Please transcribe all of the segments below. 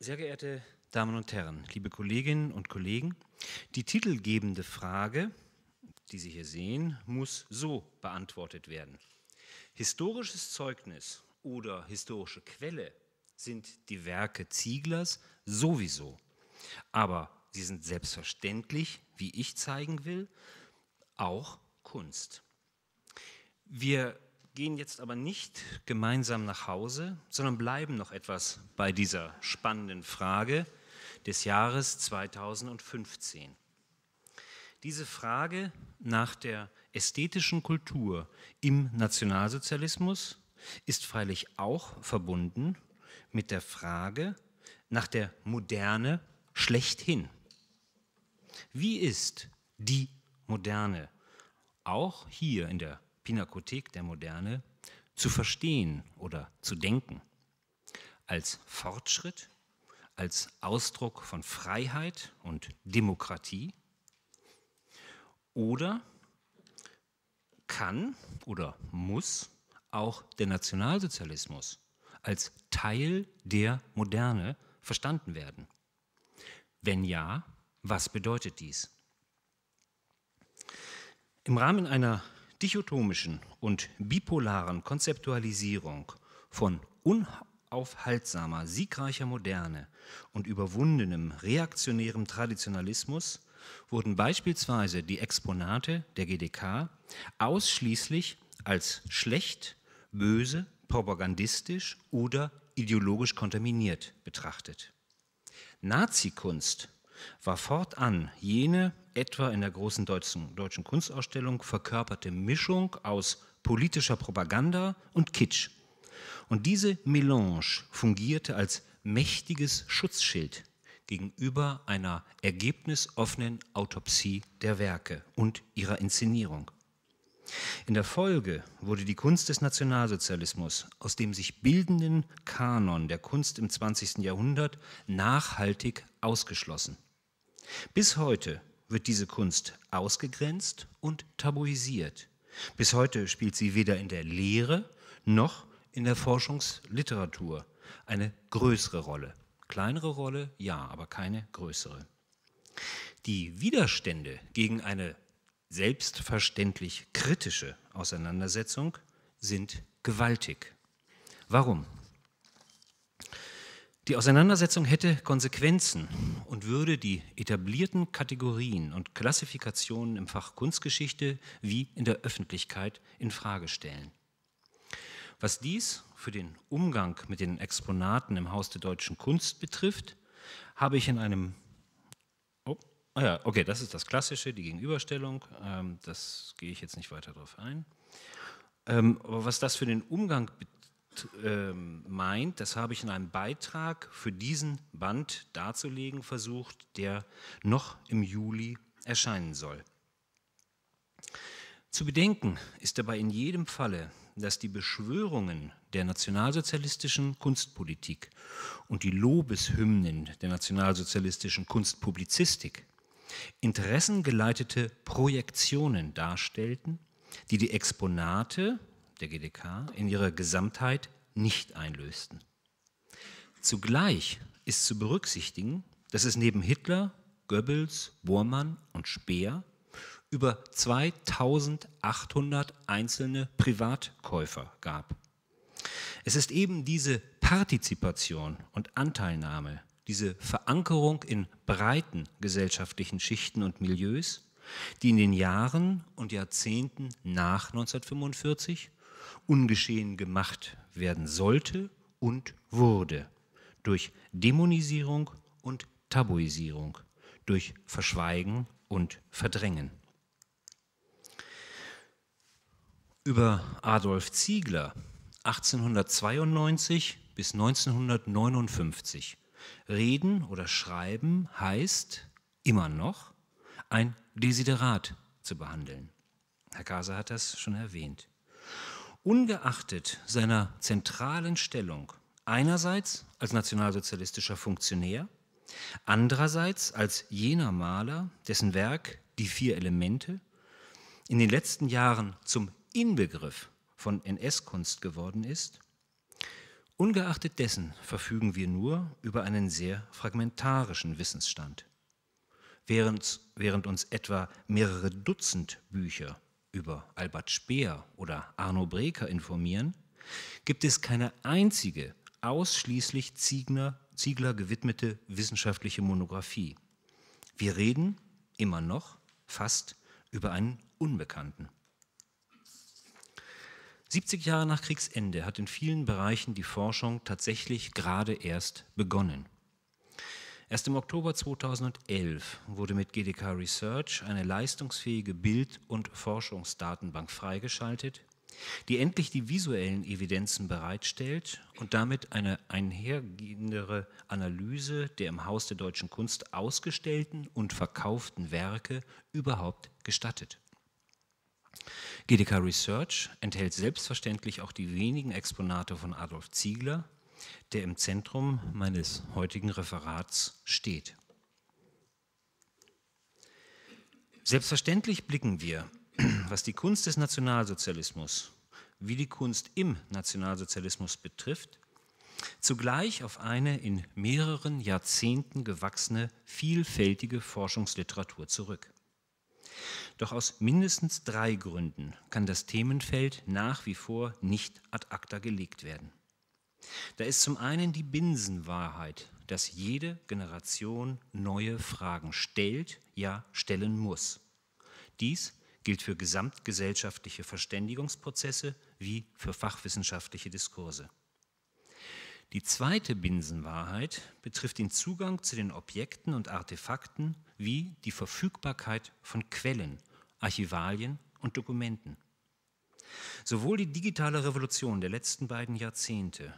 Sehr geehrte Damen und Herren, liebe Kolleginnen und Kollegen, die titelgebende Frage, die Sie hier sehen, muss so beantwortet werden. Historisches Zeugnis oder historische Quelle sind die Werke Zieglers sowieso, aber sie sind selbstverständlich, wie ich zeigen will, auch Kunst. Wir gehen jetzt aber nicht gemeinsam nach Hause, sondern bleiben noch etwas bei dieser spannenden Frage des Jahres 2015. Diese Frage nach der ästhetischen Kultur im Nationalsozialismus ist freilich auch verbunden mit der Frage nach der Moderne schlechthin. Wie ist die Moderne auch hier in der Pinakothek der Moderne, zu verstehen oder zu denken. Als Fortschritt, als Ausdruck von Freiheit und Demokratie oder kann oder muss auch der Nationalsozialismus als Teil der Moderne verstanden werden? Wenn ja, was bedeutet dies? Im Rahmen einer dichotomischen und bipolaren Konzeptualisierung von unaufhaltsamer, siegreicher Moderne und überwundenem reaktionärem Traditionalismus wurden beispielsweise die Exponate der GDK ausschließlich als schlecht, böse, propagandistisch oder ideologisch kontaminiert betrachtet. Nazi-Kunst war fortan jene etwa in der großen deutschen, deutschen Kunstausstellung verkörperte Mischung aus politischer Propaganda und Kitsch. Und diese Melange fungierte als mächtiges Schutzschild gegenüber einer ergebnisoffenen Autopsie der Werke und ihrer Inszenierung. In der Folge wurde die Kunst des Nationalsozialismus aus dem sich bildenden Kanon der Kunst im 20. Jahrhundert nachhaltig ausgeschlossen. Bis heute wird diese Kunst ausgegrenzt und tabuisiert. Bis heute spielt sie weder in der Lehre noch in der Forschungsliteratur eine größere Rolle. Kleinere Rolle, ja, aber keine größere. Die Widerstände gegen eine selbstverständlich kritische Auseinandersetzung sind gewaltig. Warum? Die Auseinandersetzung hätte Konsequenzen und würde die etablierten Kategorien und Klassifikationen im Fach Kunstgeschichte wie in der Öffentlichkeit in Frage stellen. Was dies für den Umgang mit den Exponaten im Haus der deutschen Kunst betrifft, habe ich in einem oh, ah ja, okay, das ist das klassische, die Gegenüberstellung, ähm, das gehe ich jetzt nicht weiter darauf ein. Ähm, aber was das für den Umgang betrifft, ähm, meint, das habe ich in einem Beitrag für diesen Band darzulegen versucht, der noch im Juli erscheinen soll. Zu bedenken ist dabei in jedem Falle, dass die Beschwörungen der nationalsozialistischen Kunstpolitik und die Lobeshymnen der nationalsozialistischen Kunstpublizistik interessengeleitete Projektionen darstellten, die die Exponate der GDK in ihrer Gesamtheit nicht einlösten. Zugleich ist zu berücksichtigen, dass es neben Hitler, Goebbels, Bormann und Speer über 2800 einzelne Privatkäufer gab. Es ist eben diese Partizipation und Anteilnahme, diese Verankerung in breiten gesellschaftlichen Schichten und Milieus, die in den Jahren und Jahrzehnten nach 1945 ungeschehen gemacht werden sollte und wurde durch Dämonisierung und Tabuisierung, durch Verschweigen und Verdrängen. Über Adolf Ziegler 1892 bis 1959 Reden oder Schreiben heißt immer noch ein Desiderat zu behandeln. Herr Kaser hat das schon erwähnt ungeachtet seiner zentralen Stellung einerseits als nationalsozialistischer Funktionär, andererseits als jener Maler, dessen Werk Die vier Elemente in den letzten Jahren zum Inbegriff von NS-Kunst geworden ist, ungeachtet dessen verfügen wir nur über einen sehr fragmentarischen Wissensstand, während, während uns etwa mehrere Dutzend Bücher über Albert Speer oder Arno Breker informieren, gibt es keine einzige ausschließlich Ziegner, Ziegler gewidmete wissenschaftliche Monographie. Wir reden immer noch fast über einen Unbekannten. 70 Jahre nach Kriegsende hat in vielen Bereichen die Forschung tatsächlich gerade erst begonnen. Erst im Oktober 2011 wurde mit GDK Research eine leistungsfähige Bild- und Forschungsdatenbank freigeschaltet, die endlich die visuellen Evidenzen bereitstellt und damit eine einhergehendere Analyse der im Haus der deutschen Kunst ausgestellten und verkauften Werke überhaupt gestattet. GDK Research enthält selbstverständlich auch die wenigen Exponate von Adolf Ziegler, der im Zentrum meines heutigen Referats steht. Selbstverständlich blicken wir, was die Kunst des Nationalsozialismus wie die Kunst im Nationalsozialismus betrifft, zugleich auf eine in mehreren Jahrzehnten gewachsene, vielfältige Forschungsliteratur zurück. Doch aus mindestens drei Gründen kann das Themenfeld nach wie vor nicht ad acta gelegt werden. Da ist zum einen die Binsenwahrheit, dass jede Generation neue Fragen stellt, ja stellen muss. Dies gilt für gesamtgesellschaftliche Verständigungsprozesse wie für fachwissenschaftliche Diskurse. Die zweite Binsenwahrheit betrifft den Zugang zu den Objekten und Artefakten wie die Verfügbarkeit von Quellen, Archivalien und Dokumenten. Sowohl die digitale Revolution der letzten beiden Jahrzehnte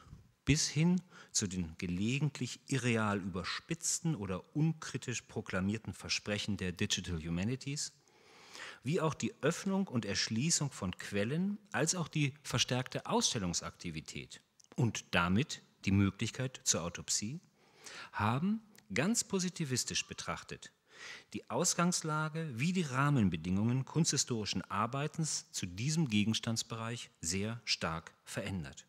bis hin zu den gelegentlich irreal überspitzten oder unkritisch proklamierten Versprechen der Digital Humanities, wie auch die Öffnung und Erschließung von Quellen, als auch die verstärkte Ausstellungsaktivität und damit die Möglichkeit zur Autopsie, haben, ganz positivistisch betrachtet, die Ausgangslage wie die Rahmenbedingungen kunsthistorischen Arbeitens zu diesem Gegenstandsbereich sehr stark verändert.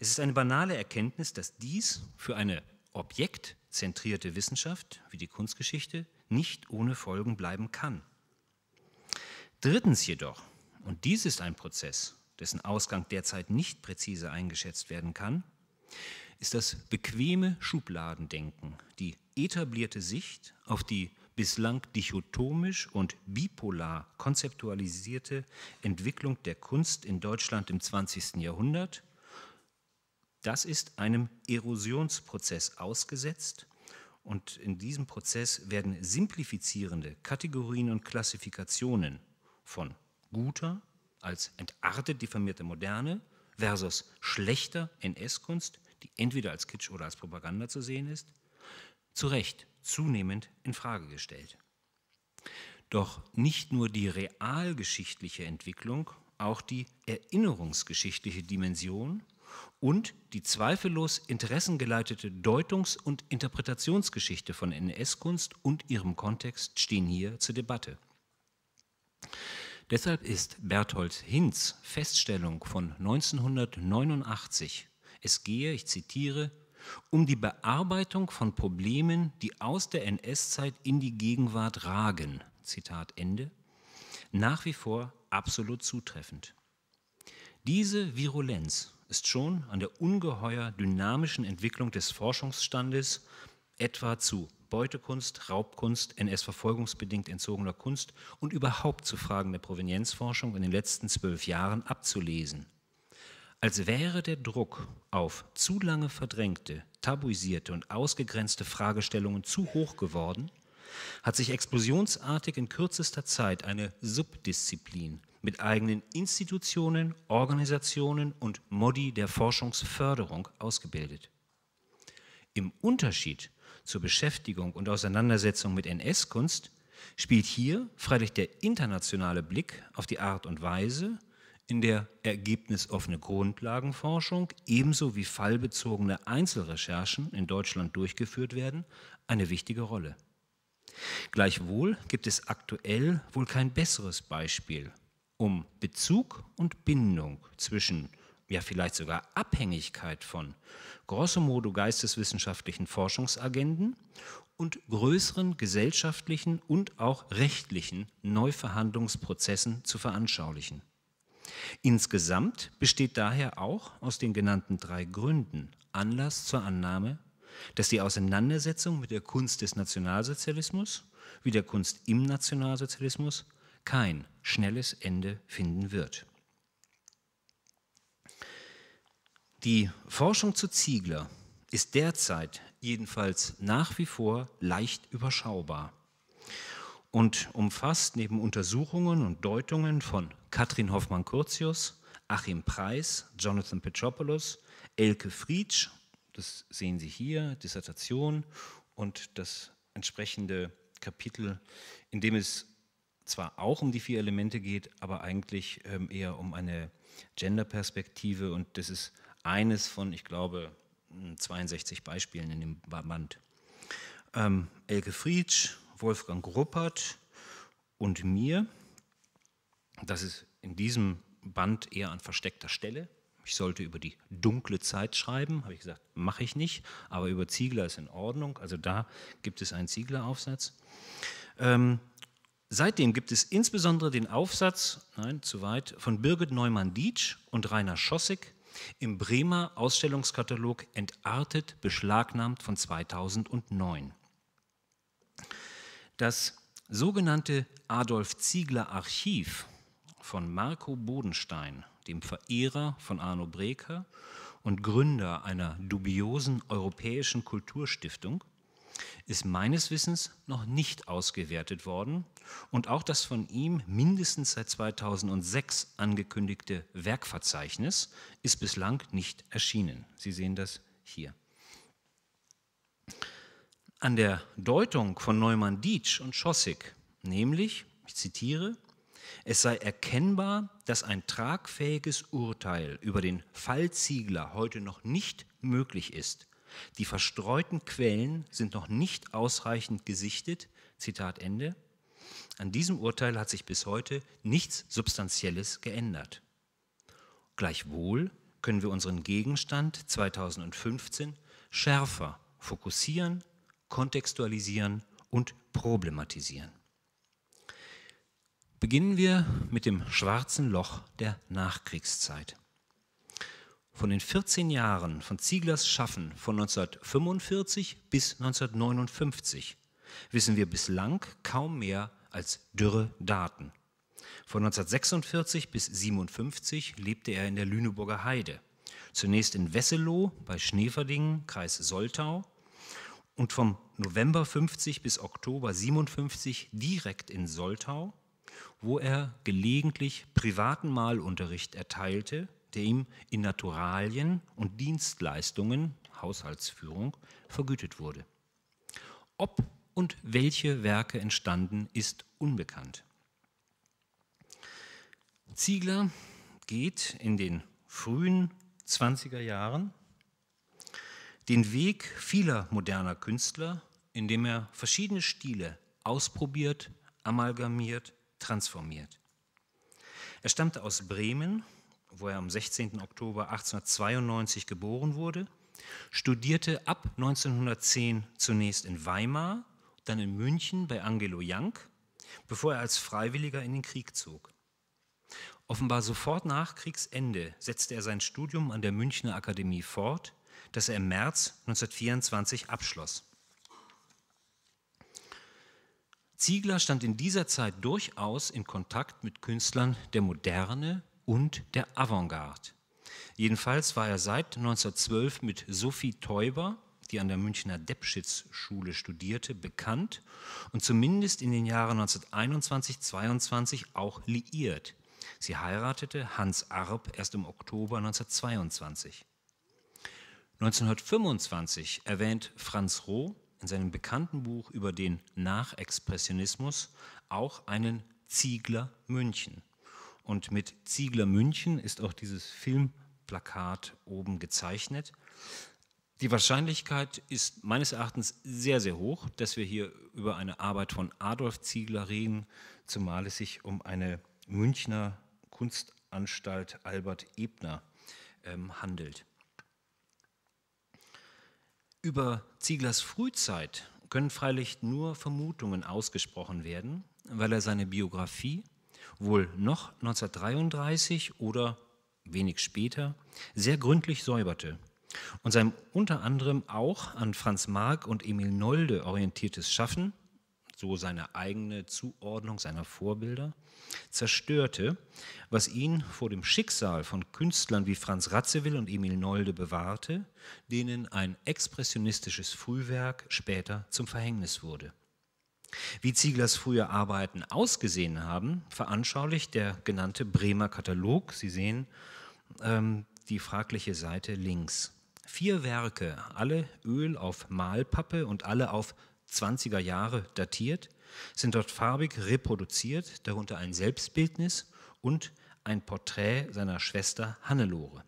Es ist eine banale Erkenntnis, dass dies für eine objektzentrierte Wissenschaft wie die Kunstgeschichte nicht ohne Folgen bleiben kann. Drittens jedoch, und dies ist ein Prozess, dessen Ausgang derzeit nicht präzise eingeschätzt werden kann, ist das bequeme Schubladendenken, die etablierte Sicht auf die bislang dichotomisch und bipolar konzeptualisierte Entwicklung der Kunst in Deutschland im 20. Jahrhundert das ist einem Erosionsprozess ausgesetzt und in diesem Prozess werden simplifizierende Kategorien und Klassifikationen von guter als entartet diffamierte Moderne versus schlechter NS-Kunst, die entweder als Kitsch oder als Propaganda zu sehen ist, zu Recht zunehmend in Frage gestellt. Doch nicht nur die realgeschichtliche Entwicklung, auch die erinnerungsgeschichtliche Dimension und die zweifellos interessengeleitete Deutungs- und Interpretationsgeschichte von NS-Kunst und ihrem Kontext stehen hier zur Debatte. Deshalb ist Berthold Hinz Feststellung von 1989, es gehe, ich zitiere, um die Bearbeitung von Problemen, die aus der NS-Zeit in die Gegenwart ragen, Zitat Ende, nach wie vor absolut zutreffend. Diese Virulenz ist schon an der ungeheuer dynamischen Entwicklung des Forschungsstandes etwa zu Beutekunst, Raubkunst, NS-verfolgungsbedingt entzogener Kunst und überhaupt zu Fragen der Provenienzforschung in den letzten zwölf Jahren abzulesen. Als wäre der Druck auf zu lange verdrängte, tabuisierte und ausgegrenzte Fragestellungen zu hoch geworden, hat sich explosionsartig in kürzester Zeit eine Subdisziplin mit eigenen Institutionen, Organisationen und Modi der Forschungsförderung ausgebildet. Im Unterschied zur Beschäftigung und Auseinandersetzung mit NS-Kunst spielt hier freilich der internationale Blick auf die Art und Weise, in der ergebnisoffene Grundlagenforschung ebenso wie fallbezogene Einzelrecherchen in Deutschland durchgeführt werden, eine wichtige Rolle. Gleichwohl gibt es aktuell wohl kein besseres Beispiel um Bezug und Bindung zwischen, ja vielleicht sogar Abhängigkeit von grosso modo geisteswissenschaftlichen Forschungsagenden und größeren gesellschaftlichen und auch rechtlichen Neuverhandlungsprozessen zu veranschaulichen. Insgesamt besteht daher auch aus den genannten drei Gründen Anlass zur Annahme, dass die Auseinandersetzung mit der Kunst des Nationalsozialismus, wie der Kunst im Nationalsozialismus, kein schnelles Ende finden wird. Die Forschung zu Ziegler ist derzeit jedenfalls nach wie vor leicht überschaubar und umfasst neben Untersuchungen und Deutungen von Katrin Hoffmann-Curtius, Achim Preis, Jonathan Petropoulos, Elke Friedsch, das sehen Sie hier, Dissertation und das entsprechende Kapitel, in dem es zwar auch um die vier Elemente geht, aber eigentlich ähm, eher um eine Gender-Perspektive und das ist eines von, ich glaube, 62 hm, Beispielen in dem Band. Ähm, Elke Friedsch, Wolfgang Gruppert und mir. Das ist in diesem Band eher an versteckter Stelle. Ich sollte über die dunkle Zeit schreiben, habe ich gesagt, mache ich nicht, aber über Ziegler ist in Ordnung. Also da gibt es einen Ziegler-Aufsatz. Ähm, Seitdem gibt es insbesondere den Aufsatz, nein, zu weit, von Birgit Neumann-Dietsch und Rainer Schossig im Bremer Ausstellungskatalog Entartet, beschlagnahmt von 2009. Das sogenannte Adolf Ziegler Archiv von Marco Bodenstein, dem Verehrer von Arno Breker und Gründer einer dubiosen europäischen Kulturstiftung, ist meines Wissens noch nicht ausgewertet worden und auch das von ihm mindestens seit 2006 angekündigte Werkverzeichnis ist bislang nicht erschienen. Sie sehen das hier. An der Deutung von Neumann Dietsch und Schossig, nämlich, ich zitiere, es sei erkennbar, dass ein tragfähiges Urteil über den Fall Ziegler heute noch nicht möglich ist. Die verstreuten Quellen sind noch nicht ausreichend gesichtet. Zitat Ende. An diesem Urteil hat sich bis heute nichts Substanzielles geändert. Gleichwohl können wir unseren Gegenstand 2015 schärfer fokussieren, kontextualisieren und problematisieren. Beginnen wir mit dem schwarzen Loch der Nachkriegszeit. Von den 14 Jahren von Zieglers Schaffen von 1945 bis 1959 wissen wir bislang kaum mehr als dürre Daten. Von 1946 bis 1957 lebte er in der Lüneburger Heide. Zunächst in Wesselow bei Schneverdingen, Kreis Soltau und vom November 50 bis Oktober 57 direkt in Soltau, wo er gelegentlich privaten Malunterricht erteilte, der ihm in Naturalien und Dienstleistungen, Haushaltsführung, vergütet wurde. Ob und welche Werke entstanden, ist unbekannt. Ziegler geht in den frühen 20er Jahren den Weg vieler moderner Künstler, indem er verschiedene Stile ausprobiert, amalgamiert, transformiert. Er stammte aus Bremen, wo er am 16. Oktober 1892 geboren wurde, studierte ab 1910 zunächst in Weimar dann in München bei Angelo Young, bevor er als Freiwilliger in den Krieg zog. Offenbar sofort nach Kriegsende setzte er sein Studium an der Münchner Akademie fort, das er im März 1924 abschloss. Ziegler stand in dieser Zeit durchaus in Kontakt mit Künstlern der Moderne und der Avantgarde. Jedenfalls war er seit 1912 mit Sophie Teuber die an der Münchner Debschitz-Schule studierte, bekannt und zumindest in den Jahren 1921-22 auch liiert. Sie heiratete Hans Arp erst im Oktober 1922. 1925 erwähnt Franz Roh in seinem bekannten Buch über den Nachexpressionismus auch einen Ziegler München. Und mit Ziegler München ist auch dieses Filmplakat oben gezeichnet. Die Wahrscheinlichkeit ist meines Erachtens sehr, sehr hoch, dass wir hier über eine Arbeit von Adolf Ziegler reden, zumal es sich um eine Münchner Kunstanstalt Albert Ebner ähm, handelt. Über Zieglers Frühzeit können freilich nur Vermutungen ausgesprochen werden, weil er seine Biografie wohl noch 1933 oder wenig später sehr gründlich säuberte und sein unter anderem auch an Franz Marc und Emil Nolde orientiertes Schaffen, so seine eigene Zuordnung seiner Vorbilder, zerstörte, was ihn vor dem Schicksal von Künstlern wie Franz Ratzewill und Emil Nolde bewahrte, denen ein expressionistisches Frühwerk später zum Verhängnis wurde. Wie Zieglers frühe Arbeiten ausgesehen haben, veranschaulicht der genannte Bremer Katalog, Sie sehen, ähm, die fragliche Seite links. Vier Werke, alle Öl auf Malpappe und alle auf 20er Jahre datiert, sind dort farbig reproduziert, darunter ein Selbstbildnis und ein Porträt seiner Schwester Hannelore.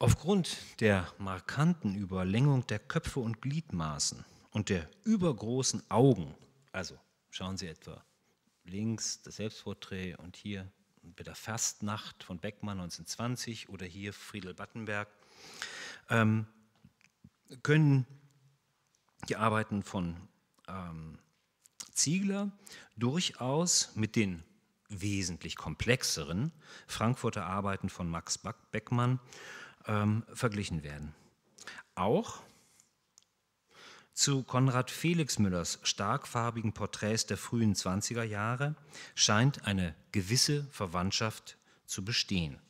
Aufgrund der markanten Überlängung der Köpfe und Gliedmaßen und der übergroßen Augen, also schauen Sie etwa links das Selbstporträt und hier entweder Fastnacht von Beckmann 1920 oder hier Friedel Battenberg, ähm, können die Arbeiten von ähm, Ziegler durchaus mit den wesentlich komplexeren Frankfurter Arbeiten von Max Beckmann ähm, verglichen werden. Auch zu Konrad Felix Müllers starkfarbigen Porträts der frühen 20er Jahre scheint eine gewisse Verwandtschaft zu bestehen.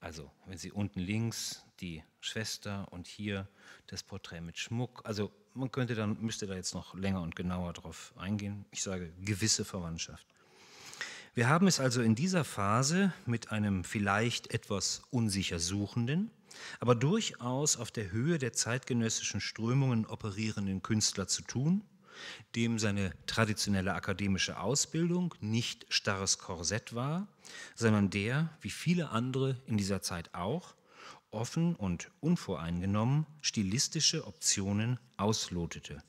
Also, wenn Sie unten links die Schwester und hier das Porträt mit Schmuck, also man könnte dann müsste da jetzt noch länger und genauer drauf eingehen. Ich sage gewisse Verwandtschaft. Wir haben es also in dieser Phase mit einem vielleicht etwas unsicher suchenden, aber durchaus auf der Höhe der zeitgenössischen Strömungen operierenden Künstler zu tun, dem seine traditionelle akademische Ausbildung nicht starres Korsett war, sondern der, wie viele andere in dieser Zeit auch, offen und unvoreingenommen stilistische Optionen auslotete.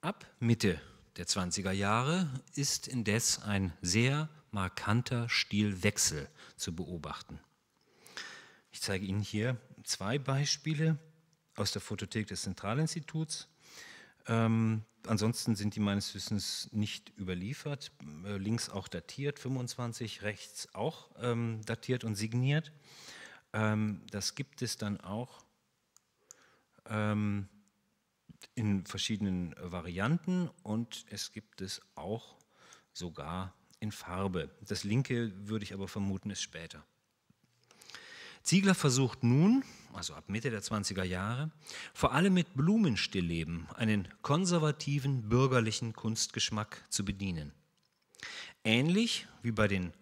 Ab Mitte der 20er Jahre ist indes ein sehr markanter Stilwechsel zu beobachten. Ich zeige Ihnen hier zwei Beispiele aus der Fotothek des Zentralinstituts. Ähm, ansonsten sind die meines Wissens nicht überliefert, äh, links auch datiert, 25, rechts auch ähm, datiert und signiert. Ähm, das gibt es dann auch ähm, in verschiedenen Varianten und es gibt es auch sogar in Farbe. Das linke würde ich aber vermuten, ist später. Ziegler versucht nun, also ab Mitte der 20er Jahre, vor allem mit Blumenstillleben einen konservativen bürgerlichen Kunstgeschmack zu bedienen. Ähnlich wie bei den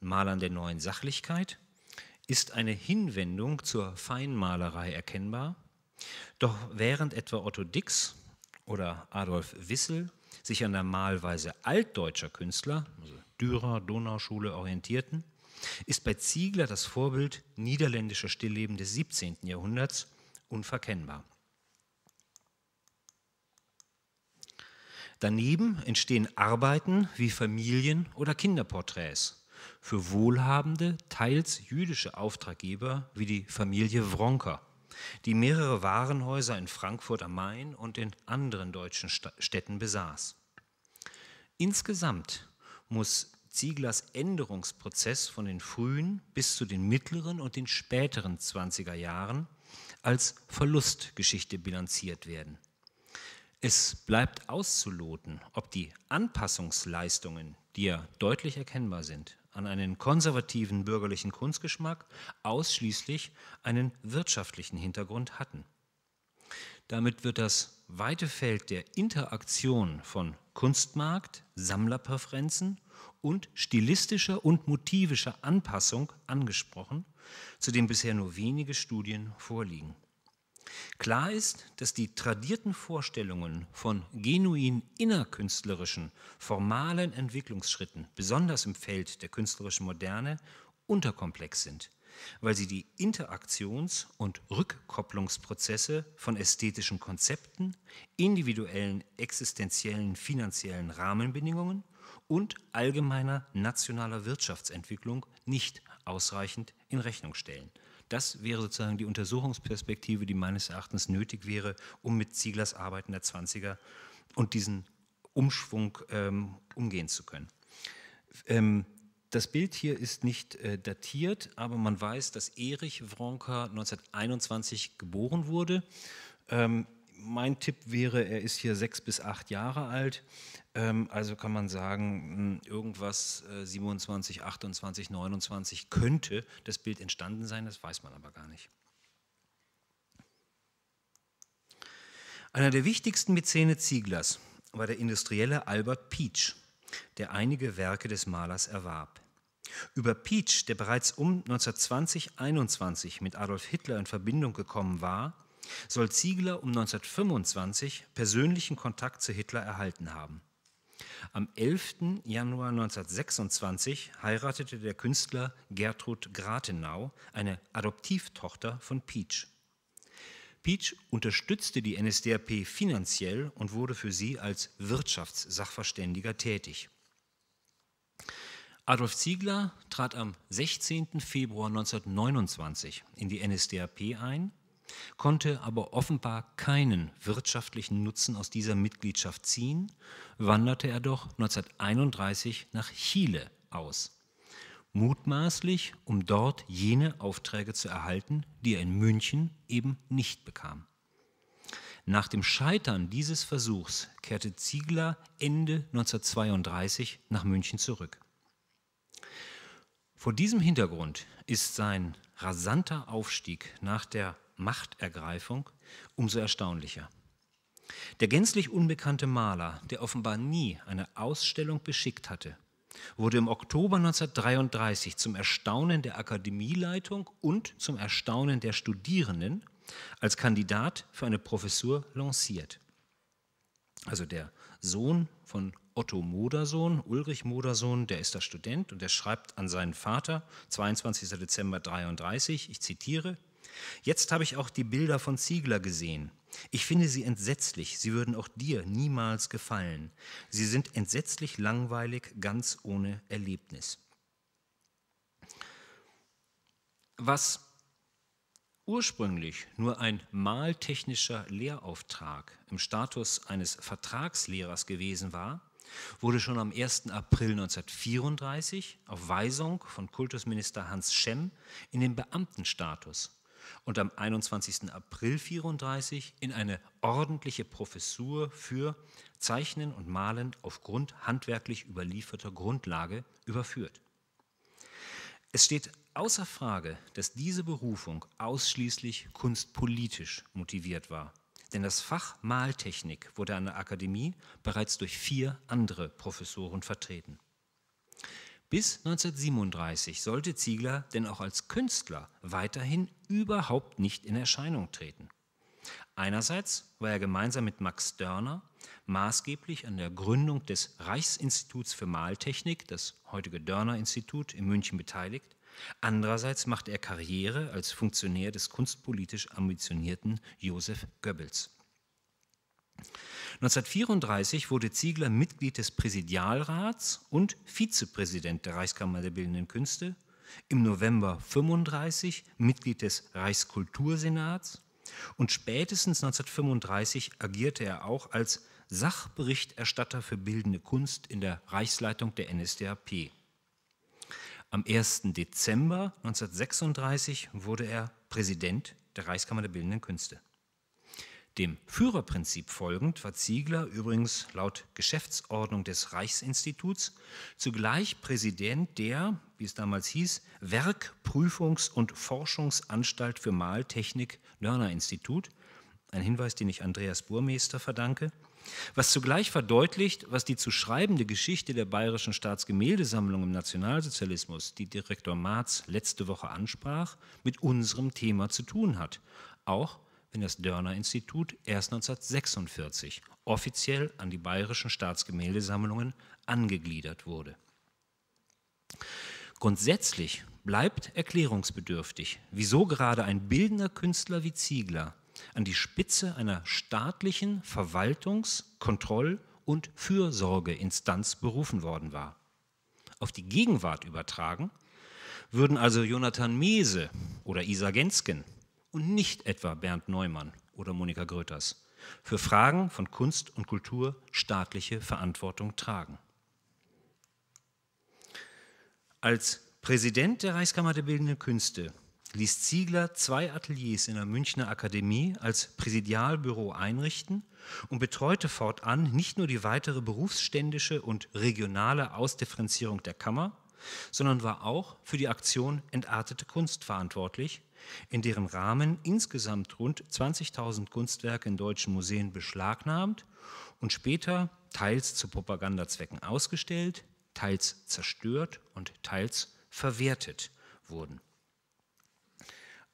Malern der neuen Sachlichkeit ist eine Hinwendung zur Feinmalerei erkennbar, doch während etwa Otto Dix oder Adolf Wissel sich an der Malweise altdeutscher Künstler, also Dürer, Donauschule, orientierten, ist bei Ziegler das Vorbild niederländischer Stillleben des 17. Jahrhunderts unverkennbar. Daneben entstehen Arbeiten wie Familien- oder Kinderporträts für wohlhabende, teils jüdische Auftraggeber wie die Familie Wronker, die mehrere Warenhäuser in Frankfurt am Main und in anderen deutschen Städten besaß. Insgesamt muss Zieglers Änderungsprozess von den frühen bis zu den mittleren und den späteren 20er Jahren als Verlustgeschichte bilanziert werden. Es bleibt auszuloten, ob die Anpassungsleistungen, die ja deutlich erkennbar sind, an einen konservativen bürgerlichen Kunstgeschmack ausschließlich einen wirtschaftlichen Hintergrund hatten. Damit wird das weite Feld der Interaktion von Kunstmarkt, Sammlerpräferenzen und stilistischer und motivischer Anpassung angesprochen, zu dem bisher nur wenige Studien vorliegen. Klar ist, dass die tradierten Vorstellungen von genuin innerkünstlerischen, formalen Entwicklungsschritten, besonders im Feld der künstlerischen Moderne, unterkomplex sind, weil sie die Interaktions- und Rückkopplungsprozesse von ästhetischen Konzepten, individuellen, existenziellen, finanziellen Rahmenbedingungen und allgemeiner nationaler Wirtschaftsentwicklung nicht ausreichend in Rechnung stellen. Das wäre sozusagen die Untersuchungsperspektive, die meines Erachtens nötig wäre, um mit Zieglers Arbeiten der 20er und diesen Umschwung ähm, umgehen zu können. Ähm, das Bild hier ist nicht äh, datiert, aber man weiß, dass Erich Wronka 1921 geboren wurde. Ähm, mein Tipp wäre, er ist hier sechs bis acht Jahre alt. Ähm, also kann man sagen, hm, irgendwas 27, 28, 29 könnte das Bild entstanden sein, das weiß man aber gar nicht. Einer der wichtigsten Mäzene Zieglers war der industrielle Albert Pietsch, der einige Werke des Malers erwarb. Über Pietsch, der bereits um 1920-21 mit Adolf Hitler in Verbindung gekommen war, soll Ziegler um 1925 persönlichen Kontakt zu Hitler erhalten haben. Am 11. Januar 1926 heiratete der Künstler Gertrud Gratenau, eine Adoptivtochter von Peach. Peach unterstützte die NSDAP finanziell und wurde für sie als Wirtschaftssachverständiger tätig. Adolf Ziegler trat am 16. Februar 1929 in die NSDAP ein konnte aber offenbar keinen wirtschaftlichen Nutzen aus dieser Mitgliedschaft ziehen, wanderte er doch 1931 nach Chile aus, mutmaßlich um dort jene Aufträge zu erhalten, die er in München eben nicht bekam. Nach dem Scheitern dieses Versuchs kehrte Ziegler Ende 1932 nach München zurück. Vor diesem Hintergrund ist sein rasanter Aufstieg nach der Machtergreifung umso erstaunlicher. Der gänzlich unbekannte Maler, der offenbar nie eine Ausstellung beschickt hatte, wurde im Oktober 1933 zum Erstaunen der Akademieleitung und zum Erstaunen der Studierenden als Kandidat für eine Professur lanciert. Also der Sohn von Otto Modersohn, Ulrich Modersohn, der ist der Student und der schreibt an seinen Vater, 22. Dezember 1933, ich zitiere, Jetzt habe ich auch die Bilder von Ziegler gesehen. Ich finde sie entsetzlich, sie würden auch dir niemals gefallen. Sie sind entsetzlich langweilig, ganz ohne Erlebnis. Was ursprünglich nur ein maltechnischer Lehrauftrag im Status eines Vertragslehrers gewesen war, wurde schon am 1. April 1934 auf Weisung von Kultusminister Hans Schemm in den Beamtenstatus und am 21. April 34 in eine ordentliche Professur für Zeichnen und Malen aufgrund handwerklich überlieferter Grundlage überführt. Es steht außer Frage, dass diese Berufung ausschließlich kunstpolitisch motiviert war. Denn das Fach Maltechnik wurde an der Akademie bereits durch vier andere Professoren vertreten. Bis 1937 sollte Ziegler denn auch als Künstler weiterhin überhaupt nicht in Erscheinung treten. Einerseits war er gemeinsam mit Max Dörner maßgeblich an der Gründung des Reichsinstituts für Maltechnik, das heutige Dörner-Institut in München, beteiligt. Andererseits machte er Karriere als Funktionär des kunstpolitisch ambitionierten Josef Goebbels. 1934 wurde Ziegler Mitglied des Präsidialrats und Vizepräsident der Reichskammer der Bildenden Künste, im November 1935 Mitglied des Reichskultursenats und spätestens 1935 agierte er auch als Sachberichterstatter für bildende Kunst in der Reichsleitung der NSDAP. Am 1. Dezember 1936 wurde er Präsident der Reichskammer der Bildenden Künste. Dem Führerprinzip folgend war Ziegler übrigens laut Geschäftsordnung des Reichsinstituts zugleich Präsident der, wie es damals hieß, Werkprüfungs- und Forschungsanstalt für Maltechnik Nörner Institut, ein Hinweis, den ich Andreas Burmeister verdanke, was zugleich verdeutlicht, was die zu schreibende Geschichte der Bayerischen Staatsgemäldesammlung im Nationalsozialismus, die Direktor Marz letzte Woche ansprach, mit unserem Thema zu tun hat, auch in das Dörner-Institut erst 1946 offiziell an die bayerischen Staatsgemäldesammlungen angegliedert wurde. Grundsätzlich bleibt erklärungsbedürftig, wieso gerade ein bildender Künstler wie Ziegler an die Spitze einer staatlichen Verwaltungs-, Kontroll- und Fürsorgeinstanz berufen worden war. Auf die Gegenwart übertragen würden also Jonathan Mese oder Isa Gensken und nicht etwa Bernd Neumann oder Monika Gröters für Fragen von Kunst und Kultur staatliche Verantwortung tragen. Als Präsident der Reichskammer der Bildenden Künste ließ Ziegler zwei Ateliers in der Münchner Akademie als Präsidialbüro einrichten und betreute fortan nicht nur die weitere berufsständische und regionale Ausdifferenzierung der Kammer, sondern war auch für die Aktion Entartete Kunst verantwortlich, in deren Rahmen insgesamt rund 20.000 Kunstwerke in deutschen Museen beschlagnahmt und später teils zu Propagandazwecken ausgestellt, teils zerstört und teils verwertet wurden.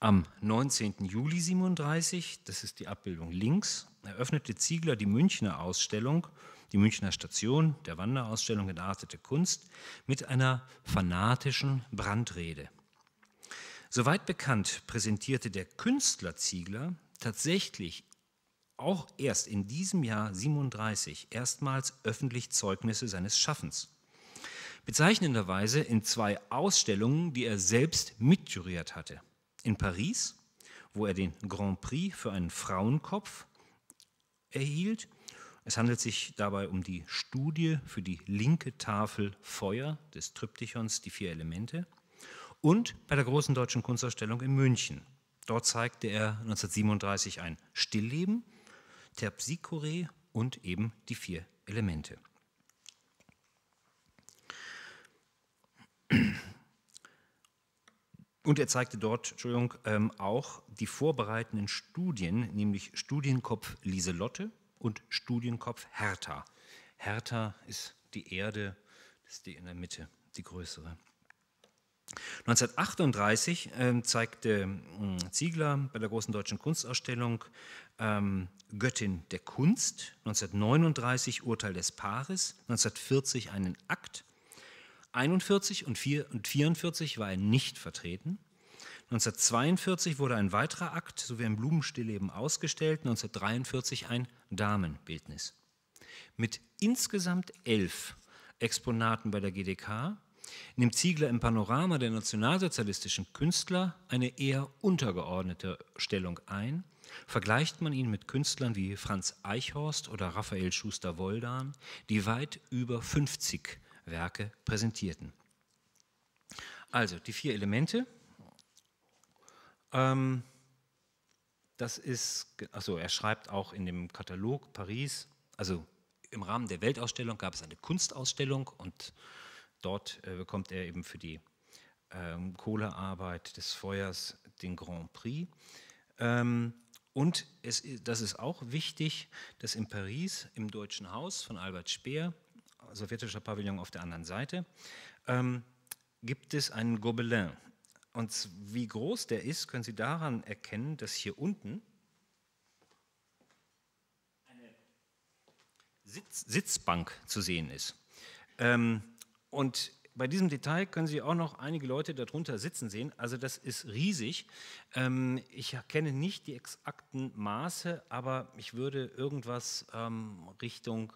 Am 19. Juli 37, das ist die Abbildung links, eröffnete Ziegler die Münchner Ausstellung, die Münchner Station der Wanderausstellung Geartete Kunst, mit einer fanatischen Brandrede. Soweit bekannt präsentierte der Künstler Ziegler tatsächlich auch erst in diesem Jahr 37 erstmals öffentlich Zeugnisse seines Schaffens. Bezeichnenderweise in zwei Ausstellungen, die er selbst mitjuriert hatte. In Paris, wo er den Grand Prix für einen Frauenkopf erhielt. Es handelt sich dabei um die Studie für die linke Tafel Feuer des Triptychons Die vier Elemente und bei der Großen Deutschen Kunstausstellung in München. Dort zeigte er 1937 ein Stillleben, Terpsichore und eben die vier Elemente. Und er zeigte dort, Entschuldigung, ähm, auch die vorbereitenden Studien, nämlich Studienkopf Lieselotte und Studienkopf Hertha. Hertha ist die Erde, das ist die in der Mitte, die größere. 1938 äh, zeigte mh, mm, Ziegler bei der Großen Deutschen Kunstausstellung ähm, Göttin der Kunst, 1939 Urteil des Paares, 1940 einen Akt, 1941 und, 1944 war er nicht vertreten. 1942 wurde ein weiterer Akt sowie ein Blumenstillleben ausgestellt, 1943 ein Damenbildnis. Mit insgesamt elf Exponaten bei der GDK nimmt Ziegler im Panorama der nationalsozialistischen Künstler eine eher untergeordnete Stellung ein, vergleicht man ihn mit Künstlern wie Franz Eichhorst oder Raphael Schuster-Woldan, die weit über 50 Werke präsentierten. Also die vier Elemente. Ähm, das ist, also er schreibt auch in dem Katalog Paris, also im Rahmen der Weltausstellung gab es eine Kunstausstellung und Dort äh, bekommt er eben für die ähm, Kohlearbeit des Feuers den Grand Prix. Ähm, und es, das ist auch wichtig, dass in Paris im Deutschen Haus von Albert Speer, sowjetischer Pavillon auf der anderen Seite, ähm, gibt es einen Gobelin. Und wie groß der ist, können Sie daran erkennen, dass hier unten eine Sitz Sitzbank zu sehen ist. Ähm, und bei diesem Detail können Sie auch noch einige Leute darunter sitzen sehen. Also das ist riesig. Ähm, ich kenne nicht die exakten Maße, aber ich würde irgendwas ähm, Richtung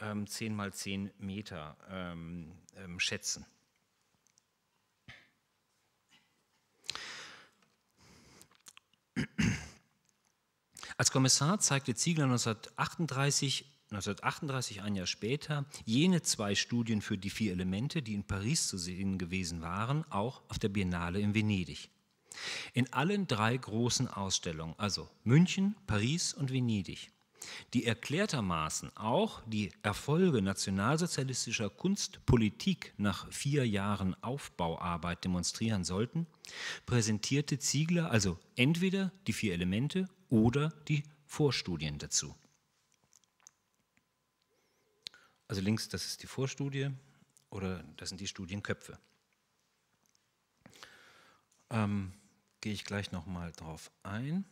ähm, 10 mal 10 Meter ähm, ähm, schätzen. Als Kommissar zeigte Ziegler 1938 1938, ein Jahr später, jene zwei Studien für die vier Elemente, die in Paris zu sehen gewesen waren, auch auf der Biennale in Venedig. In allen drei großen Ausstellungen, also München, Paris und Venedig, die erklärtermaßen auch die Erfolge nationalsozialistischer Kunstpolitik nach vier Jahren Aufbauarbeit demonstrieren sollten, präsentierte Ziegler also entweder die vier Elemente oder die Vorstudien dazu. Also links, das ist die Vorstudie oder das sind die Studienköpfe. Ähm, Gehe ich gleich nochmal drauf ein.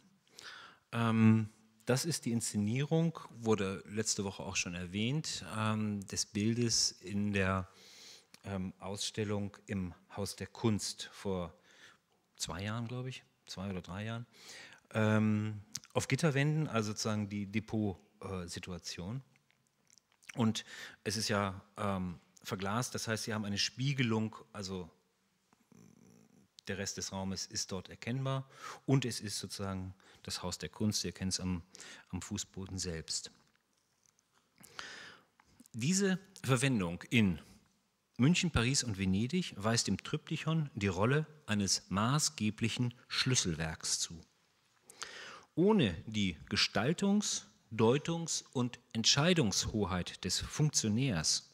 Ähm, das ist die Inszenierung, wurde letzte Woche auch schon erwähnt, ähm, des Bildes in der ähm, Ausstellung im Haus der Kunst vor zwei Jahren, glaube ich, zwei oder drei Jahren. Ähm, auf Gitterwänden, also sozusagen die Depot-Situation. Äh, und es ist ja ähm, verglast, das heißt, sie haben eine Spiegelung, also der Rest des Raumes ist dort erkennbar und es ist sozusagen das Haus der Kunst, ihr kennt es am, am Fußboden selbst. Diese Verwendung in München, Paris und Venedig weist dem Triptychon die Rolle eines maßgeblichen Schlüsselwerks zu. Ohne die Gestaltungs- Deutungs- und Entscheidungshoheit des Funktionärs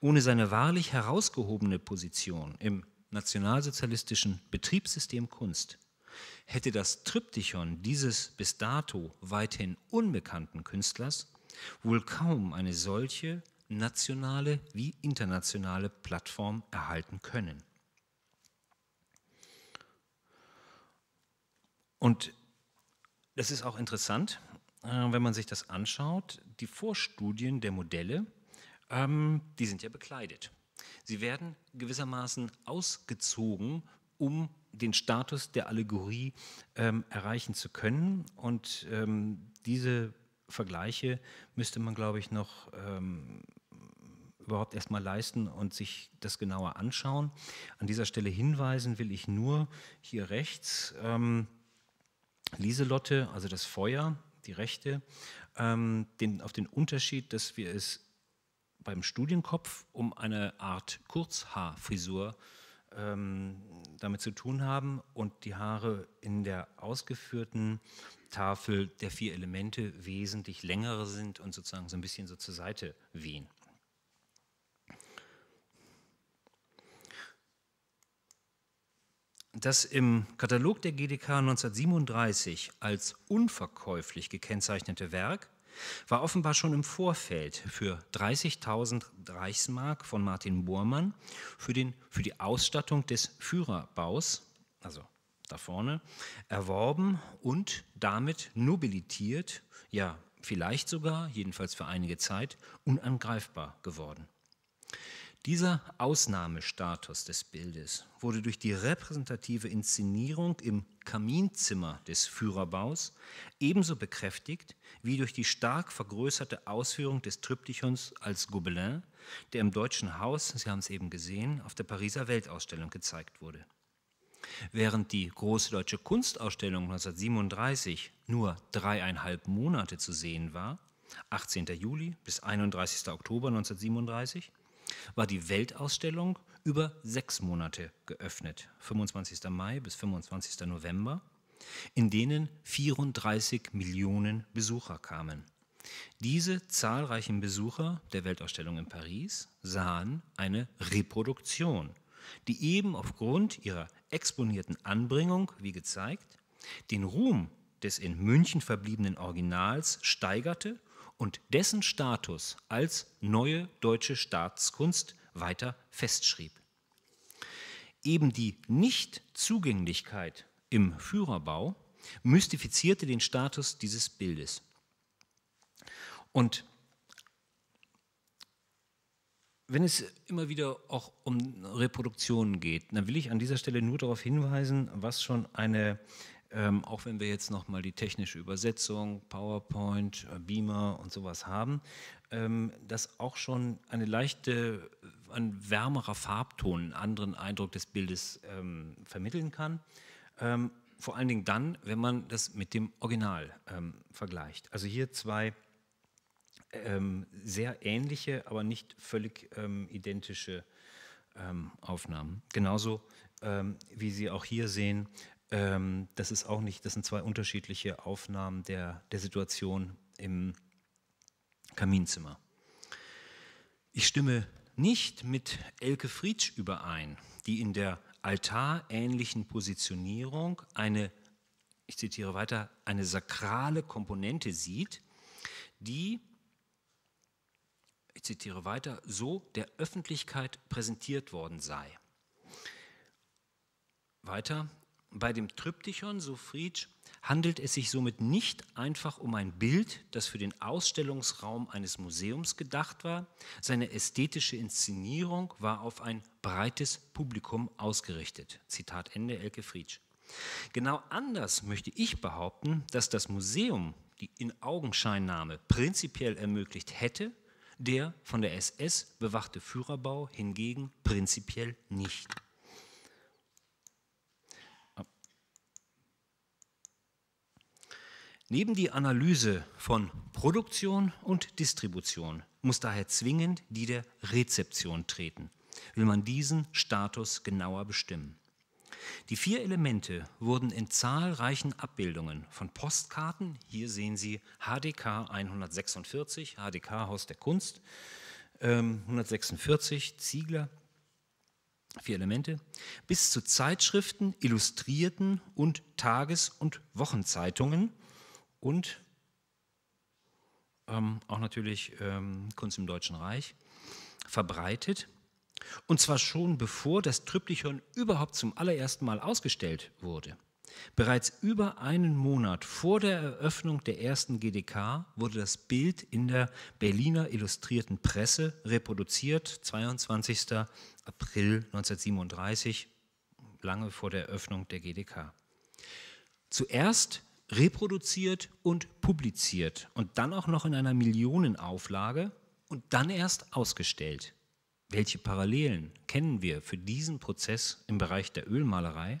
ohne seine wahrlich herausgehobene Position im nationalsozialistischen Betriebssystem Kunst hätte das Triptychon dieses bis dato weithin unbekannten Künstlers wohl kaum eine solche nationale wie internationale Plattform erhalten können. Und das ist auch interessant, äh, wenn man sich das anschaut, die Vorstudien der Modelle, ähm, die sind ja bekleidet. Sie werden gewissermaßen ausgezogen, um den Status der Allegorie ähm, erreichen zu können. Und ähm, diese Vergleiche müsste man, glaube ich, noch überhaupt erstmal leisten und sich das genauer anschauen. An dieser Stelle hinweisen will ich nur hier rechts ähm, Lieselotte, also das Feuer, die Rechte, ähm, den, auf den Unterschied, dass wir es beim Studienkopf um eine Art Kurzhaarfrisur ähm, damit zu tun haben und die Haare in der ausgeführten Tafel der vier Elemente wesentlich längere sind und sozusagen so ein bisschen so zur Seite wehen. das im Katalog der GDK 1937 als unverkäuflich gekennzeichnete Werk war offenbar schon im Vorfeld für 30.000 Reichsmark von Martin Bormann für, den, für die Ausstattung des Führerbaus, also da vorne, erworben und damit nobilitiert, ja vielleicht sogar, jedenfalls für einige Zeit, unangreifbar geworden. Dieser Ausnahmestatus des Bildes wurde durch die repräsentative Inszenierung im Kaminzimmer des Führerbaus ebenso bekräftigt wie durch die stark vergrößerte Ausführung des Triptychons als Gobelin, der im Deutschen Haus, Sie haben es eben gesehen, auf der Pariser Weltausstellung gezeigt wurde. Während die Große Deutsche Kunstausstellung 1937 nur dreieinhalb Monate zu sehen war, 18. Juli bis 31. Oktober 1937, war die Weltausstellung über sechs Monate geöffnet, 25. Mai bis 25. November, in denen 34 Millionen Besucher kamen. Diese zahlreichen Besucher der Weltausstellung in Paris sahen eine Reproduktion, die eben aufgrund ihrer exponierten Anbringung, wie gezeigt, den Ruhm des in München verbliebenen Originals steigerte und dessen Status als neue deutsche Staatskunst weiter festschrieb. Eben die Nichtzugänglichkeit im Führerbau mystifizierte den Status dieses Bildes. Und wenn es immer wieder auch um Reproduktionen geht, dann will ich an dieser Stelle nur darauf hinweisen, was schon eine ähm, auch wenn wir jetzt nochmal die technische Übersetzung, PowerPoint, äh, Beamer und sowas haben, ähm, dass auch schon eine leichte, äh, ein wärmerer Farbton einen anderen Eindruck des Bildes ähm, vermitteln kann. Ähm, vor allen Dingen dann, wenn man das mit dem Original ähm, vergleicht. Also hier zwei ähm, sehr ähnliche, aber nicht völlig identische Aufnahmen. Genauso ähm, wie Sie auch hier sehen, ähm, das ist auch nicht, das sind zwei unterschiedliche Aufnahmen der, der Situation im Kaminzimmer. Ich stimme nicht mit Elke Friedsch überein, die in der altarähnlichen Positionierung eine, ich zitiere weiter, eine sakrale Komponente sieht, die, ich zitiere weiter, so der Öffentlichkeit präsentiert worden sei. Weiter, bei dem Triptychon Friedsch, handelt es sich somit nicht einfach um ein Bild, das für den Ausstellungsraum eines Museums gedacht war. Seine ästhetische Inszenierung war auf ein breites Publikum ausgerichtet. Zitat Ende Elke Friedsch. Genau anders möchte ich behaupten, dass das Museum die Inaugenscheinnahme prinzipiell ermöglicht hätte, der von der SS bewachte Führerbau hingegen prinzipiell nicht. Neben die Analyse von Produktion und Distribution muss daher zwingend die der Rezeption treten, will man diesen Status genauer bestimmen. Die vier Elemente wurden in zahlreichen Abbildungen von Postkarten, hier sehen Sie HDK 146, HDK Haus der Kunst, 146 ähm, Ziegler, vier Elemente, bis zu Zeitschriften, Illustrierten und Tages- und Wochenzeitungen und ähm, auch natürlich ähm, Kunst im Deutschen Reich verbreitet. Und zwar schon bevor das Triptychon überhaupt zum allerersten Mal ausgestellt wurde. Bereits über einen Monat vor der Eröffnung der ersten GDK wurde das Bild in der Berliner Illustrierten Presse reproduziert, 22. April 1937, lange vor der Eröffnung der GDK. Zuerst reproduziert und publiziert und dann auch noch in einer Millionenauflage und dann erst ausgestellt. Welche Parallelen kennen wir für diesen Prozess im Bereich der Ölmalerei?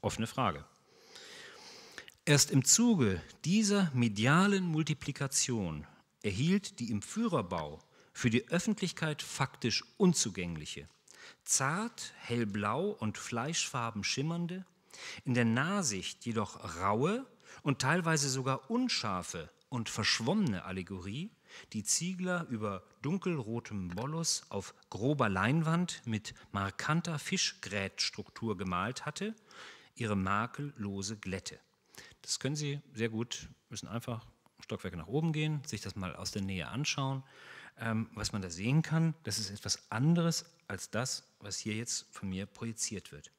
Offene Frage. Erst im Zuge dieser medialen Multiplikation erhielt die im Führerbau für die Öffentlichkeit faktisch unzugängliche, zart, hellblau und fleischfarben schimmernde in der Nahsicht jedoch raue und teilweise sogar unscharfe und verschwommene Allegorie, die Ziegler über dunkelrotem Bollus auf grober Leinwand mit markanter Fischgrätstruktur gemalt hatte, ihre makellose Glätte. Das können Sie sehr gut, müssen einfach Stockwerke nach oben gehen, sich das mal aus der Nähe anschauen. Ähm, was man da sehen kann, das ist etwas anderes als das, was hier jetzt von mir projiziert wird.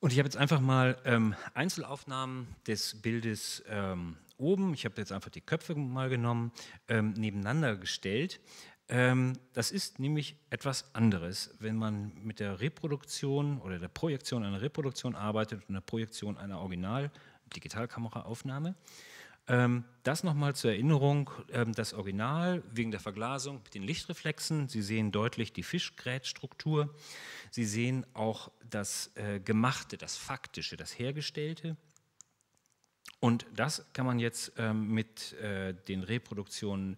Und ich habe jetzt einfach mal ähm, Einzelaufnahmen des Bildes ähm, oben, ich habe jetzt einfach die Köpfe mal genommen, ähm, nebeneinander gestellt. Ähm, das ist nämlich etwas anderes, wenn man mit der Reproduktion oder der Projektion einer Reproduktion arbeitet und der Projektion einer Original-Digitalkameraaufnahme. aufnahme ähm, das nochmal zur Erinnerung, ähm, das Original wegen der Verglasung mit den Lichtreflexen. Sie sehen deutlich die Fischgrätstruktur. Sie sehen auch das äh, Gemachte, das Faktische, das Hergestellte. Und das kann man jetzt ähm, mit äh, den Reproduktionen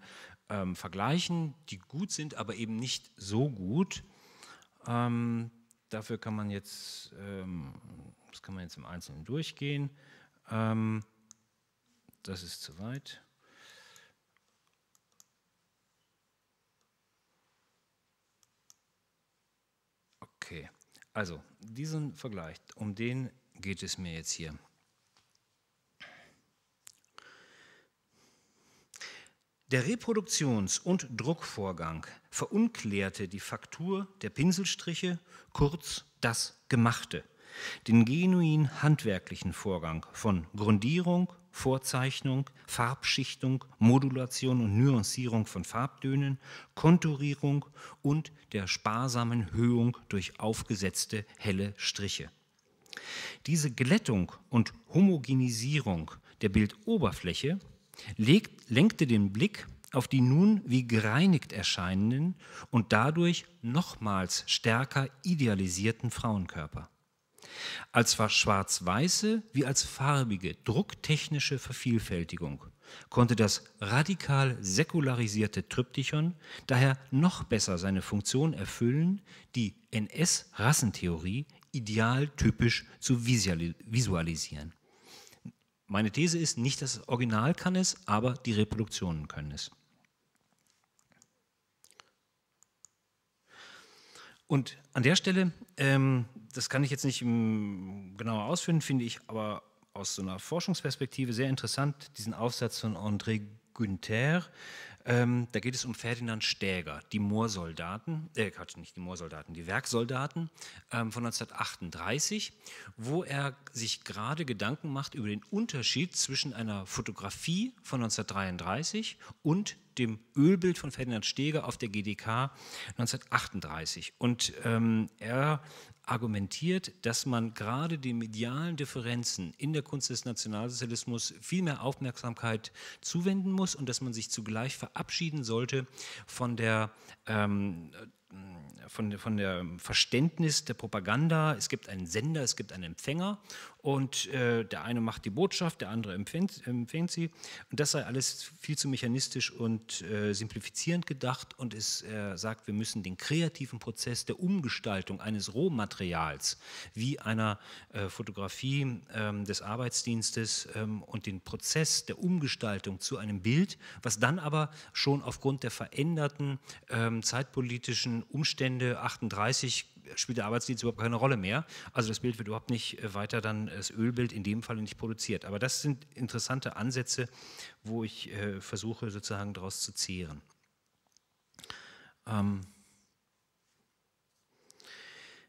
vergleichen, die gut sind, aber eben nicht so gut. dafür kann man jetzt, das kann man jetzt im Einzelnen durchgehen das ist zu weit. Okay, also diesen Vergleich, um den geht es mir jetzt hier. Der Reproduktions- und Druckvorgang verunklärte die Faktur der Pinselstriche, kurz das Gemachte, den genuin handwerklichen Vorgang von Grundierung, Vorzeichnung, Farbschichtung, Modulation und Nuancierung von Farbtönen, Konturierung und der sparsamen Höhung durch aufgesetzte helle Striche. Diese Glättung und Homogenisierung der Bildoberfläche legt, lenkte den Blick auf die nun wie gereinigt erscheinenden und dadurch nochmals stärker idealisierten Frauenkörper als schwarz-weiße wie als farbige drucktechnische Vervielfältigung konnte das radikal säkularisierte Tryptychon daher noch besser seine Funktion erfüllen, die NS-Rassentheorie idealtypisch zu visualisieren. Meine These ist, nicht das Original kann es, aber die Reproduktionen können es. Und an der Stelle, ähm, das kann ich jetzt nicht ähm, genauer ausführen, finde ich aber aus so einer Forschungsperspektive sehr interessant, diesen Aufsatz von André Günther. Ähm, da geht es um Ferdinand Stäger, die Moorsoldaten, äh, Quatsch, nicht die Moorsoldaten, die Werksoldaten ähm, von 1938, wo er sich gerade Gedanken macht über den Unterschied zwischen einer Fotografie von 1933 und dem Ölbild von Ferdinand Steger auf der GDK 1938. Und ähm, er argumentiert, dass man gerade den medialen Differenzen in der Kunst des Nationalsozialismus viel mehr Aufmerksamkeit zuwenden muss und dass man sich zugleich verabschieden sollte von der ähm, äh, von, von dem Verständnis der Propaganda. Es gibt einen Sender, es gibt einen Empfänger und äh, der eine macht die Botschaft, der andere empfängt, empfängt, sie. Und das sei alles viel zu mechanistisch und äh, simplifizierend gedacht. Und es äh, sagt, wir müssen den kreativen Prozess der Umgestaltung eines Rohmaterials wie einer äh, Fotografie ähm, des Arbeitsdienstes ähm, und den Prozess der Umgestaltung zu einem Bild, was dann aber schon aufgrund der veränderten ähm, zeitpolitischen Umstände 38 spielt der Arbeitsdienst überhaupt keine Rolle mehr. Also das Bild wird überhaupt nicht äh, weiter dann, das Ölbild in dem Fall nicht produziert. Aber das sind interessante Ansätze, wo ich äh, versuche sozusagen daraus zu zehren. Ähm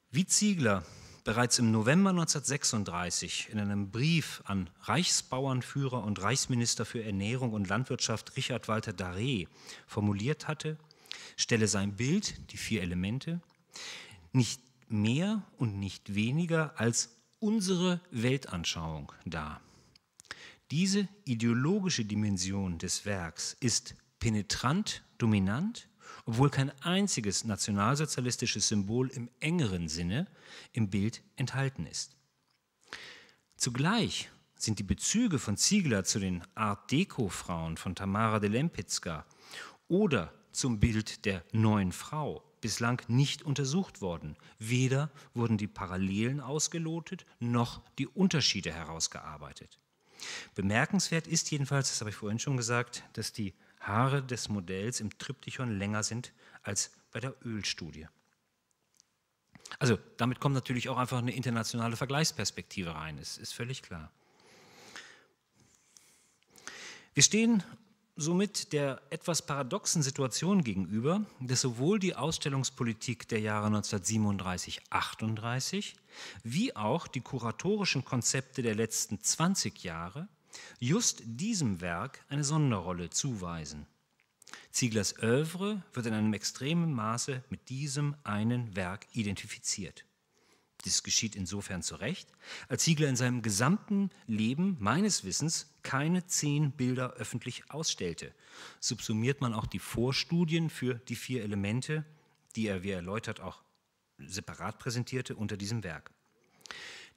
Wie Ziegler bereits im November 1936 in einem Brief an Reichsbauernführer und Reichsminister für Ernährung und Landwirtschaft Richard Walter Daré formuliert hatte, stelle sein Bild, die vier Elemente, nicht mehr und nicht weniger als unsere Weltanschauung dar. Diese ideologische Dimension des Werks ist penetrant dominant, obwohl kein einziges nationalsozialistisches Symbol im engeren Sinne im Bild enthalten ist. Zugleich sind die Bezüge von Ziegler zu den Art Deco-Frauen von Tamara de Lempitzka oder zum Bild der neuen Frau bislang nicht untersucht worden. Weder wurden die Parallelen ausgelotet, noch die Unterschiede herausgearbeitet. Bemerkenswert ist jedenfalls, das habe ich vorhin schon gesagt, dass die Haare des Modells im Triptychon länger sind als bei der Ölstudie. Also damit kommt natürlich auch einfach eine internationale Vergleichsperspektive rein, ist, ist völlig klar. Wir stehen somit der etwas paradoxen Situation gegenüber, dass sowohl die Ausstellungspolitik der Jahre 1937-38 wie auch die kuratorischen Konzepte der letzten 20 Jahre just diesem Werk eine Sonderrolle zuweisen. Zieglers Övre wird in einem extremen Maße mit diesem einen Werk identifiziert. Das geschieht insofern zu Recht, als Ziegler in seinem gesamten Leben meines Wissens keine zehn Bilder öffentlich ausstellte. Subsumiert man auch die Vorstudien für die vier Elemente, die er, wie er erläutert, auch separat präsentierte unter diesem Werk.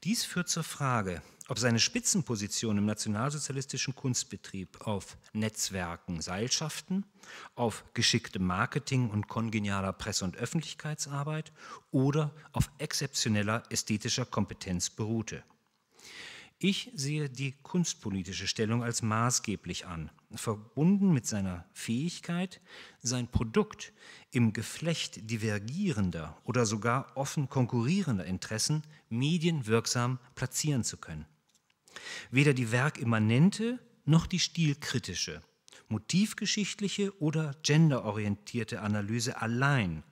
Dies führt zur Frage, ob seine Spitzenposition im nationalsozialistischen Kunstbetrieb auf Netzwerken, Seilschaften, auf geschicktem Marketing und kongenialer Presse- und Öffentlichkeitsarbeit oder auf exzeptioneller ästhetischer Kompetenz beruhte. Ich sehe die kunstpolitische Stellung als maßgeblich an, verbunden mit seiner Fähigkeit, sein Produkt im Geflecht divergierender oder sogar offen konkurrierender Interessen medienwirksam platzieren zu können. Weder die werkimmanente noch die stilkritische, motivgeschichtliche oder genderorientierte Analyse allein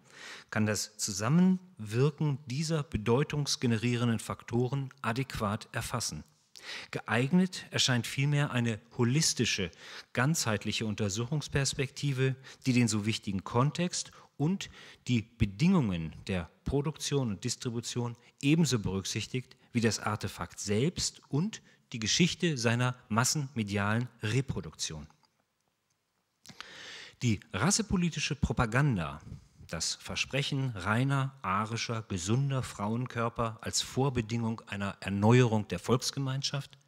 kann das Zusammenwirken dieser bedeutungsgenerierenden Faktoren adäquat erfassen. Geeignet erscheint vielmehr eine holistische, ganzheitliche Untersuchungsperspektive, die den so wichtigen Kontext und die Bedingungen der Produktion und Distribution ebenso berücksichtigt wie das Artefakt selbst und die Geschichte seiner massenmedialen Reproduktion. Die rassepolitische Propaganda, das Versprechen reiner, arischer, gesunder Frauenkörper als Vorbedingung einer Erneuerung der Volksgemeinschaft,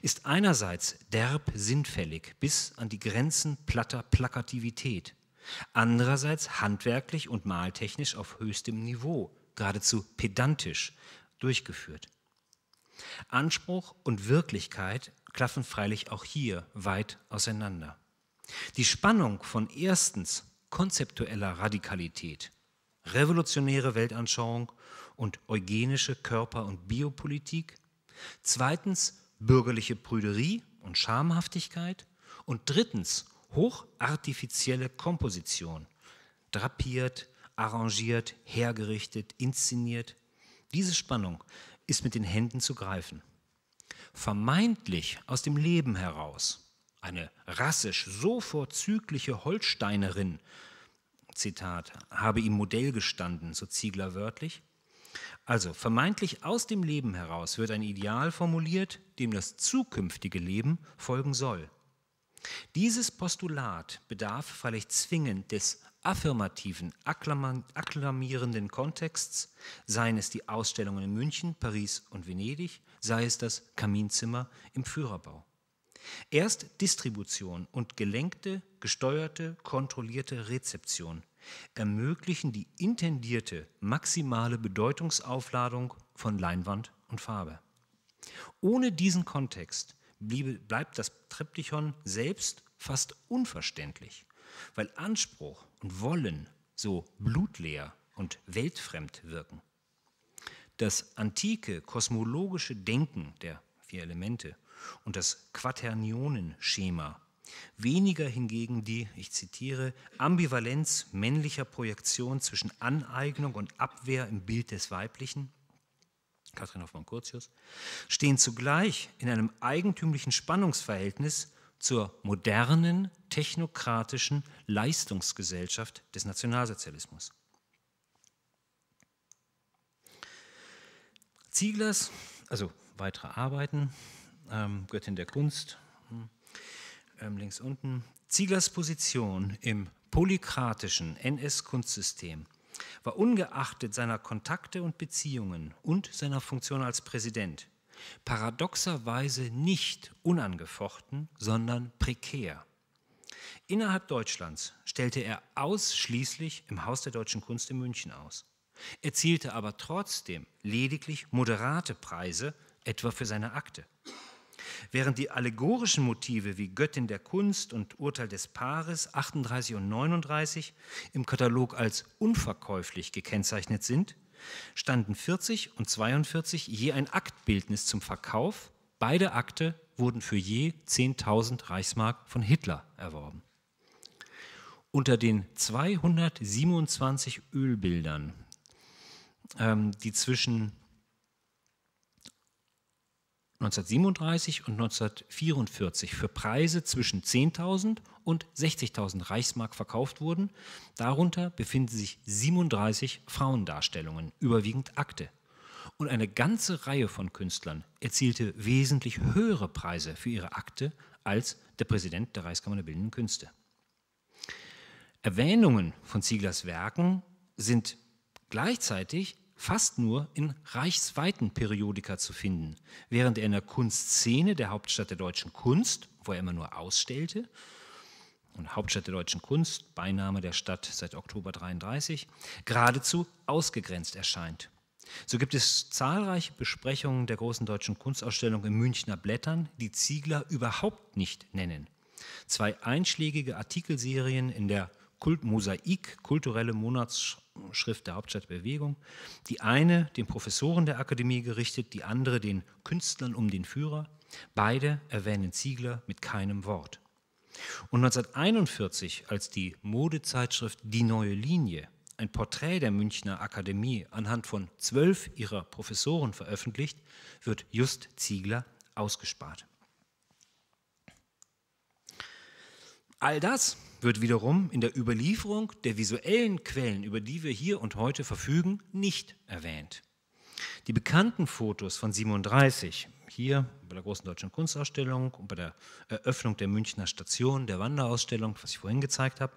ist einerseits derb sinnfällig bis an die Grenzen platter Plakativität, andererseits handwerklich und maltechnisch auf höchstem Niveau, geradezu pedantisch durchgeführt. Anspruch und Wirklichkeit klaffen freilich auch hier weit auseinander. Die Spannung von erstens konzeptueller Radikalität, revolutionäre Weltanschauung und eugenische Körper- und Biopolitik, zweitens bürgerliche Prüderie und Schamhaftigkeit und drittens hochartifizielle Komposition, drapiert, arrangiert, hergerichtet, inszeniert. Diese Spannung ist mit den Händen zu greifen. Vermeintlich aus dem Leben heraus, eine rassisch so vorzügliche Holsteinerin, Zitat, habe ihm Modell gestanden, so Ziegler wörtlich. Also vermeintlich aus dem Leben heraus wird ein Ideal formuliert, dem das zukünftige Leben folgen soll. Dieses Postulat bedarf vielleicht zwingend des affirmativen, akklamierenden Kontexts, seien es die Ausstellungen in München, Paris und Venedig, sei es das Kaminzimmer im Führerbau. Erst Distribution und gelenkte, gesteuerte, kontrollierte Rezeption ermöglichen die intendierte maximale Bedeutungsaufladung von Leinwand und Farbe. Ohne diesen Kontext blieb, bleibt das Triptychon selbst fast unverständlich, weil Anspruch und Wollen so blutleer und weltfremd wirken. Das antike kosmologische Denken der vier Elemente und das Quaternionenschema, weniger hingegen die, ich zitiere, Ambivalenz männlicher Projektion zwischen Aneignung und Abwehr im Bild des Weiblichen, Katrin Hoffmann-Curtius, stehen zugleich in einem eigentümlichen Spannungsverhältnis zur modernen, technokratischen Leistungsgesellschaft des Nationalsozialismus. Zieglers, also weitere Arbeiten, ähm, Göttin der Kunst, hm, ähm, links unten, Zieglers Position im polykratischen NS-Kunstsystem war ungeachtet seiner Kontakte und Beziehungen und seiner Funktion als Präsident paradoxerweise nicht unangefochten, sondern prekär. Innerhalb Deutschlands stellte er ausschließlich im Haus der deutschen Kunst in München aus, erzielte aber trotzdem lediglich moderate Preise, etwa für seine Akte während die allegorischen Motive wie Göttin der Kunst und Urteil des Paares 38 und 39 im Katalog als unverkäuflich gekennzeichnet sind, standen 40 und 42 je ein Aktbildnis zum Verkauf. Beide Akte wurden für je 10.000 Reichsmark von Hitler erworben. Unter den 227 Ölbildern, ähm, die zwischen 1937 und 1944 für Preise zwischen 10.000 und 60.000 Reichsmark verkauft wurden. Darunter befinden sich 37 Frauendarstellungen, überwiegend Akte. Und eine ganze Reihe von Künstlern erzielte wesentlich höhere Preise für ihre Akte als der Präsident der Reichskammer der Bildenden Künste. Erwähnungen von Zieglers Werken sind gleichzeitig fast nur in reichsweiten Periodika zu finden, während er in der Kunstszene der Hauptstadt der deutschen Kunst, wo er immer nur ausstellte, und Hauptstadt der deutschen Kunst, Beiname der Stadt seit Oktober 33, geradezu ausgegrenzt erscheint. So gibt es zahlreiche Besprechungen der großen deutschen Kunstausstellung in Münchner Blättern, die Ziegler überhaupt nicht nennen. Zwei einschlägige Artikelserien in der Kult kulturelle Monatsschrift der Hauptstadtbewegung. Die eine den Professoren der Akademie gerichtet, die andere den Künstlern um den Führer. Beide erwähnen Ziegler mit keinem Wort. Und 1941, als die Modezeitschrift Die Neue Linie ein Porträt der Münchner Akademie anhand von zwölf ihrer Professoren veröffentlicht, wird Just Ziegler ausgespart. All das wird wiederum in der Überlieferung der visuellen Quellen, über die wir hier und heute verfügen, nicht erwähnt. Die bekannten Fotos von 37, hier bei der Großen Deutschen Kunstausstellung und bei der Eröffnung der Münchner Station, der Wanderausstellung, was ich vorhin gezeigt habe,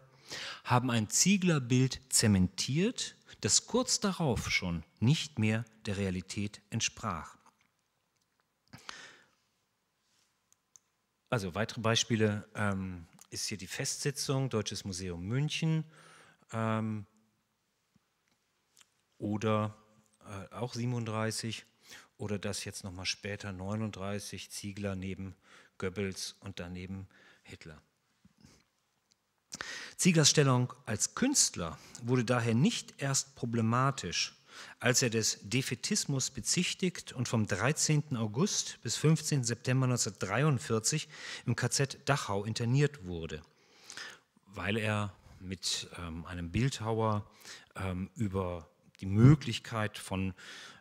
haben ein Zieglerbild zementiert, das kurz darauf schon nicht mehr der Realität entsprach. Also weitere Beispiele. Ähm, ist hier die Festsitzung, Deutsches Museum München ähm, oder äh, auch 37 oder das jetzt nochmal später 39, Ziegler neben Goebbels und daneben Hitler. Zieglers Stellung als Künstler wurde daher nicht erst problematisch, als er des Defetismus bezichtigt und vom 13. August bis 15. September 1943 im KZ Dachau interniert wurde, weil er mit ähm, einem Bildhauer ähm, über die Möglichkeit von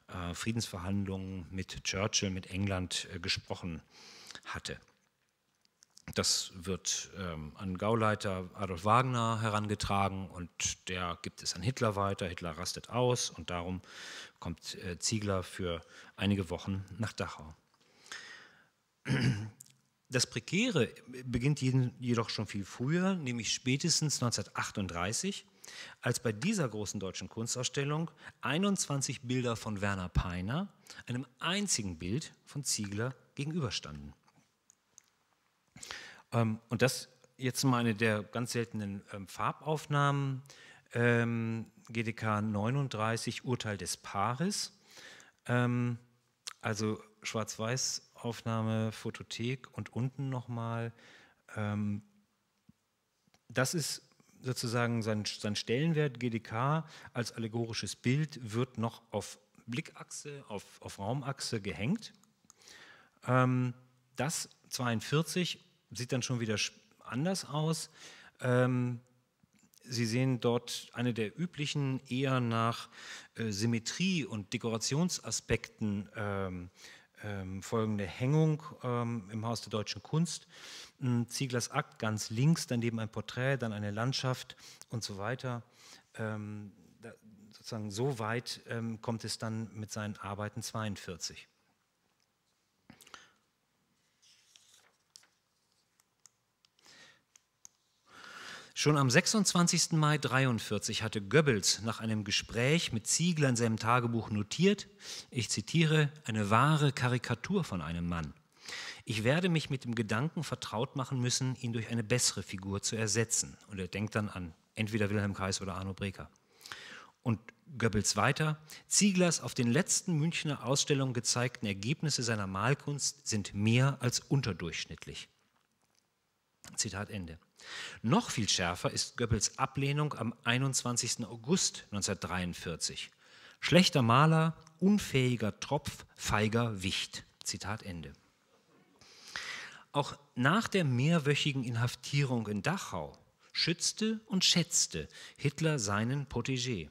äh, Friedensverhandlungen mit Churchill, mit England äh, gesprochen hatte. Das wird ähm, an Gauleiter Adolf Wagner herangetragen und der gibt es an Hitler weiter. Hitler rastet aus und darum kommt äh, Ziegler für einige Wochen nach Dachau. Das Prekäre beginnt jeden, jedoch schon viel früher, nämlich spätestens 1938, als bei dieser großen deutschen Kunstausstellung 21 Bilder von Werner Peiner einem einzigen Bild von Ziegler gegenüberstanden. Ähm, und das jetzt mal eine der ganz seltenen ähm, Farbaufnahmen, ähm, GDK 39, Urteil des Paares. Ähm, also Schwarz-Weiß-Aufnahme, Fotothek und unten nochmal. Ähm, das ist sozusagen sein, sein Stellenwert GDK als allegorisches Bild wird noch auf Blickachse, auf, auf Raumachse gehängt. Ähm, das 42 sieht dann schon wieder anders aus. Ähm, Sie sehen dort eine der üblichen, eher nach äh, Symmetrie und Dekorationsaspekten ähm, ähm, folgende Hängung ähm, im Haus der deutschen Kunst. Ähm, Zieglers Akt ganz links, daneben ein Porträt, dann eine Landschaft und so weiter. Ähm, da, sozusagen so weit ähm, kommt es dann mit seinen Arbeiten 42. Schon am 26. Mai 1943 hatte Goebbels nach einem Gespräch mit Ziegler in seinem Tagebuch notiert, ich zitiere, eine wahre Karikatur von einem Mann. Ich werde mich mit dem Gedanken vertraut machen müssen, ihn durch eine bessere Figur zu ersetzen. Und er denkt dann an entweder Wilhelm Kreis oder Arno Breker. Und Goebbels weiter, Zieglers auf den letzten Münchner Ausstellungen gezeigten Ergebnisse seiner Malkunst sind mehr als unterdurchschnittlich. Zitat Ende. Noch viel schärfer ist Goebbels Ablehnung am 21. August 1943. Schlechter Maler, unfähiger Tropf, feiger Wicht. Zitat Ende. Auch nach der mehrwöchigen Inhaftierung in Dachau schützte und schätzte Hitler seinen Protégé.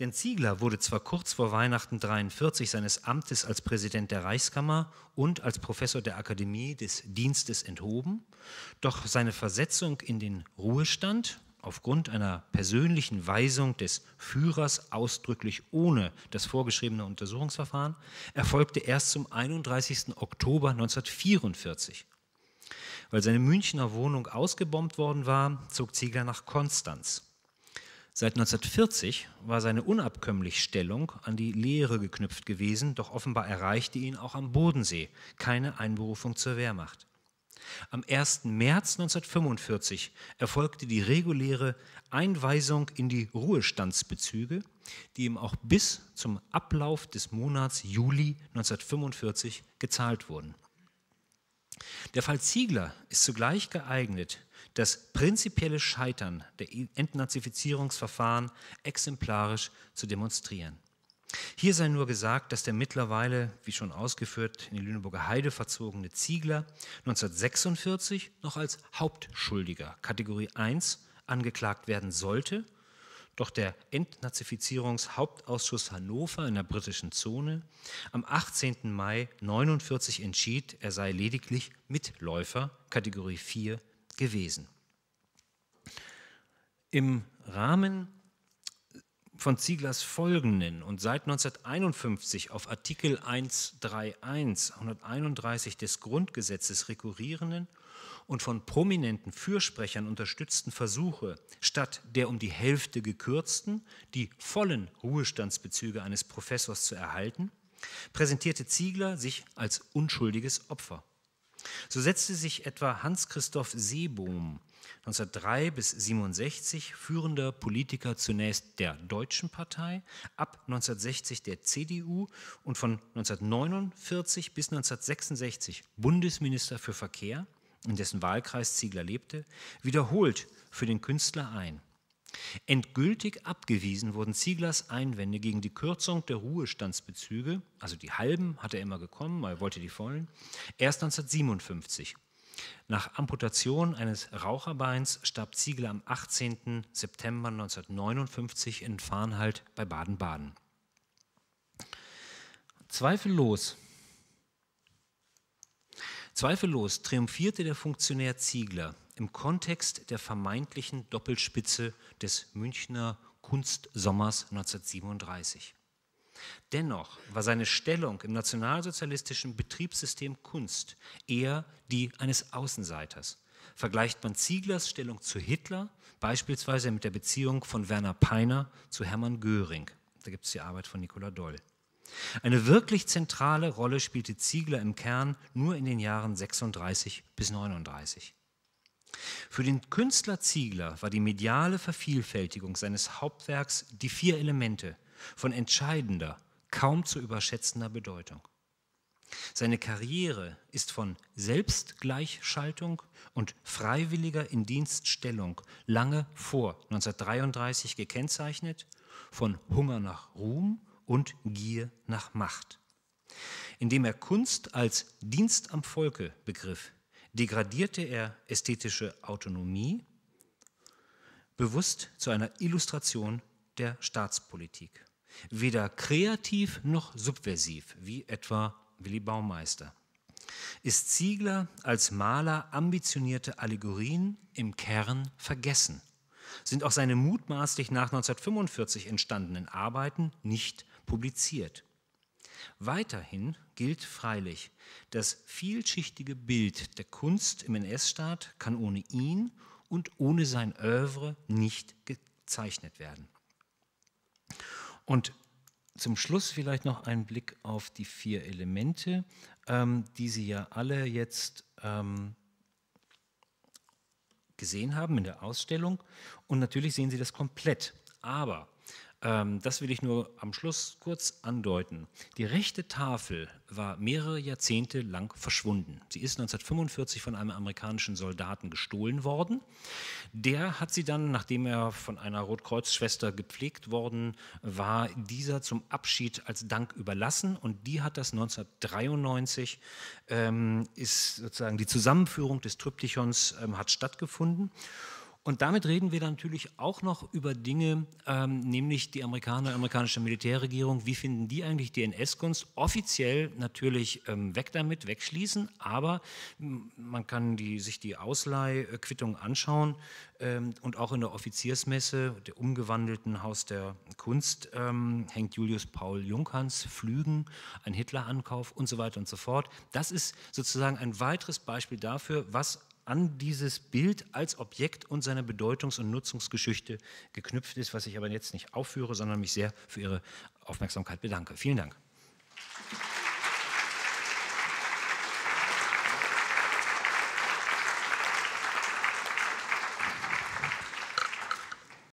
Denn Ziegler wurde zwar kurz vor Weihnachten 43 seines Amtes als Präsident der Reichskammer und als Professor der Akademie des Dienstes enthoben, doch seine Versetzung in den Ruhestand aufgrund einer persönlichen Weisung des Führers ausdrücklich ohne das vorgeschriebene Untersuchungsverfahren erfolgte erst zum 31. Oktober 1944. Weil seine Münchner Wohnung ausgebombt worden war, zog Ziegler nach Konstanz. Seit 1940 war seine unabkömmliche Stellung an die Lehre geknüpft gewesen, doch offenbar erreichte ihn auch am Bodensee keine Einberufung zur Wehrmacht. Am 1. März 1945 erfolgte die reguläre Einweisung in die Ruhestandsbezüge, die ihm auch bis zum Ablauf des Monats Juli 1945 gezahlt wurden. Der Fall Ziegler ist zugleich geeignet, das prinzipielle Scheitern der Entnazifizierungsverfahren exemplarisch zu demonstrieren. Hier sei nur gesagt, dass der mittlerweile, wie schon ausgeführt, in die Lüneburger Heide verzogene Ziegler 1946 noch als Hauptschuldiger Kategorie 1 angeklagt werden sollte, doch der Entnazifizierungshauptausschuss Hannover in der britischen Zone am 18. Mai 1949 entschied, er sei lediglich Mitläufer Kategorie 4 gewesen. Im Rahmen von Zieglers folgenden und seit 1951 auf Artikel 131, 131 des Grundgesetzes rekurrierenden und von prominenten Fürsprechern unterstützten Versuche, statt der um die Hälfte gekürzten, die vollen Ruhestandsbezüge eines Professors zu erhalten, präsentierte Ziegler sich als unschuldiges Opfer. So setzte sich etwa Hans-Christoph Seebohm 1903 bis 67 führender Politiker zunächst der Deutschen Partei, ab 1960 der CDU und von 1949 bis 1966 Bundesminister für Verkehr, in dessen Wahlkreis Ziegler lebte, wiederholt für den Künstler ein. Endgültig abgewiesen wurden Zieglers Einwände gegen die Kürzung der Ruhestandsbezüge, also die halben hat er immer gekommen, er wollte die vollen, erst 1957. Nach Amputation eines Raucherbeins starb Ziegler am 18. September 1959 in Farnhalt bei Baden-Baden. Zweifellos, zweifellos triumphierte der Funktionär Ziegler im Kontext der vermeintlichen Doppelspitze des Münchner Kunstsommers 1937. Dennoch war seine Stellung im nationalsozialistischen Betriebssystem Kunst eher die eines Außenseiters. Vergleicht man Zieglers Stellung zu Hitler beispielsweise mit der Beziehung von Werner Peiner zu Hermann Göring. Da gibt es die Arbeit von Nicola Doll. Eine wirklich zentrale Rolle spielte Ziegler im Kern nur in den Jahren 36 bis 39. Für den Künstler Ziegler war die mediale Vervielfältigung seines Hauptwerks Die vier Elemente von entscheidender, kaum zu überschätzender Bedeutung. Seine Karriere ist von Selbstgleichschaltung und freiwilliger Indienststellung lange vor 1933 gekennzeichnet, von Hunger nach Ruhm und Gier nach Macht. Indem er Kunst als Dienst am Volke begriff, degradierte er ästhetische Autonomie bewusst zu einer Illustration der Staatspolitik. Weder kreativ noch subversiv, wie etwa Willi Baumeister. Ist Ziegler als Maler ambitionierte Allegorien im Kern vergessen, sind auch seine mutmaßlich nach 1945 entstandenen Arbeiten nicht publiziert. Weiterhin gilt freilich, das vielschichtige Bild der Kunst im NS-Staat kann ohne ihn und ohne sein Övre nicht gezeichnet werden. Und zum Schluss vielleicht noch ein Blick auf die vier Elemente, ähm, die Sie ja alle jetzt ähm, gesehen haben in der Ausstellung. Und natürlich sehen Sie das komplett. Aber ähm, das will ich nur am Schluss kurz andeuten. Die rechte Tafel war mehrere Jahrzehnte lang verschwunden. Sie ist 1945 von einem amerikanischen Soldaten gestohlen worden. Der hat sie dann, nachdem er von einer Rotkreuzschwester gepflegt worden war, dieser zum Abschied als Dank überlassen und die hat das 1993 ähm, ist sozusagen die Zusammenführung des Tryptychons ähm, hat stattgefunden und damit reden wir natürlich auch noch über Dinge, ähm, nämlich die Amerikaner, amerikanische Militärregierung. Wie finden die eigentlich die NS-Kunst? Offiziell natürlich ähm, weg damit, wegschließen, aber man kann die, sich die Ausleihquittung anschauen ähm, und auch in der Offiziersmesse, der umgewandelten Haus der Kunst, ähm, hängt Julius Paul Junkhans Flügen, ein Hitler-Ankauf und so weiter und so fort. Das ist sozusagen ein weiteres Beispiel dafür, was an dieses Bild als Objekt und seine Bedeutungs- und Nutzungsgeschichte geknüpft ist, was ich aber jetzt nicht aufführe, sondern mich sehr für Ihre Aufmerksamkeit bedanke. Vielen Dank.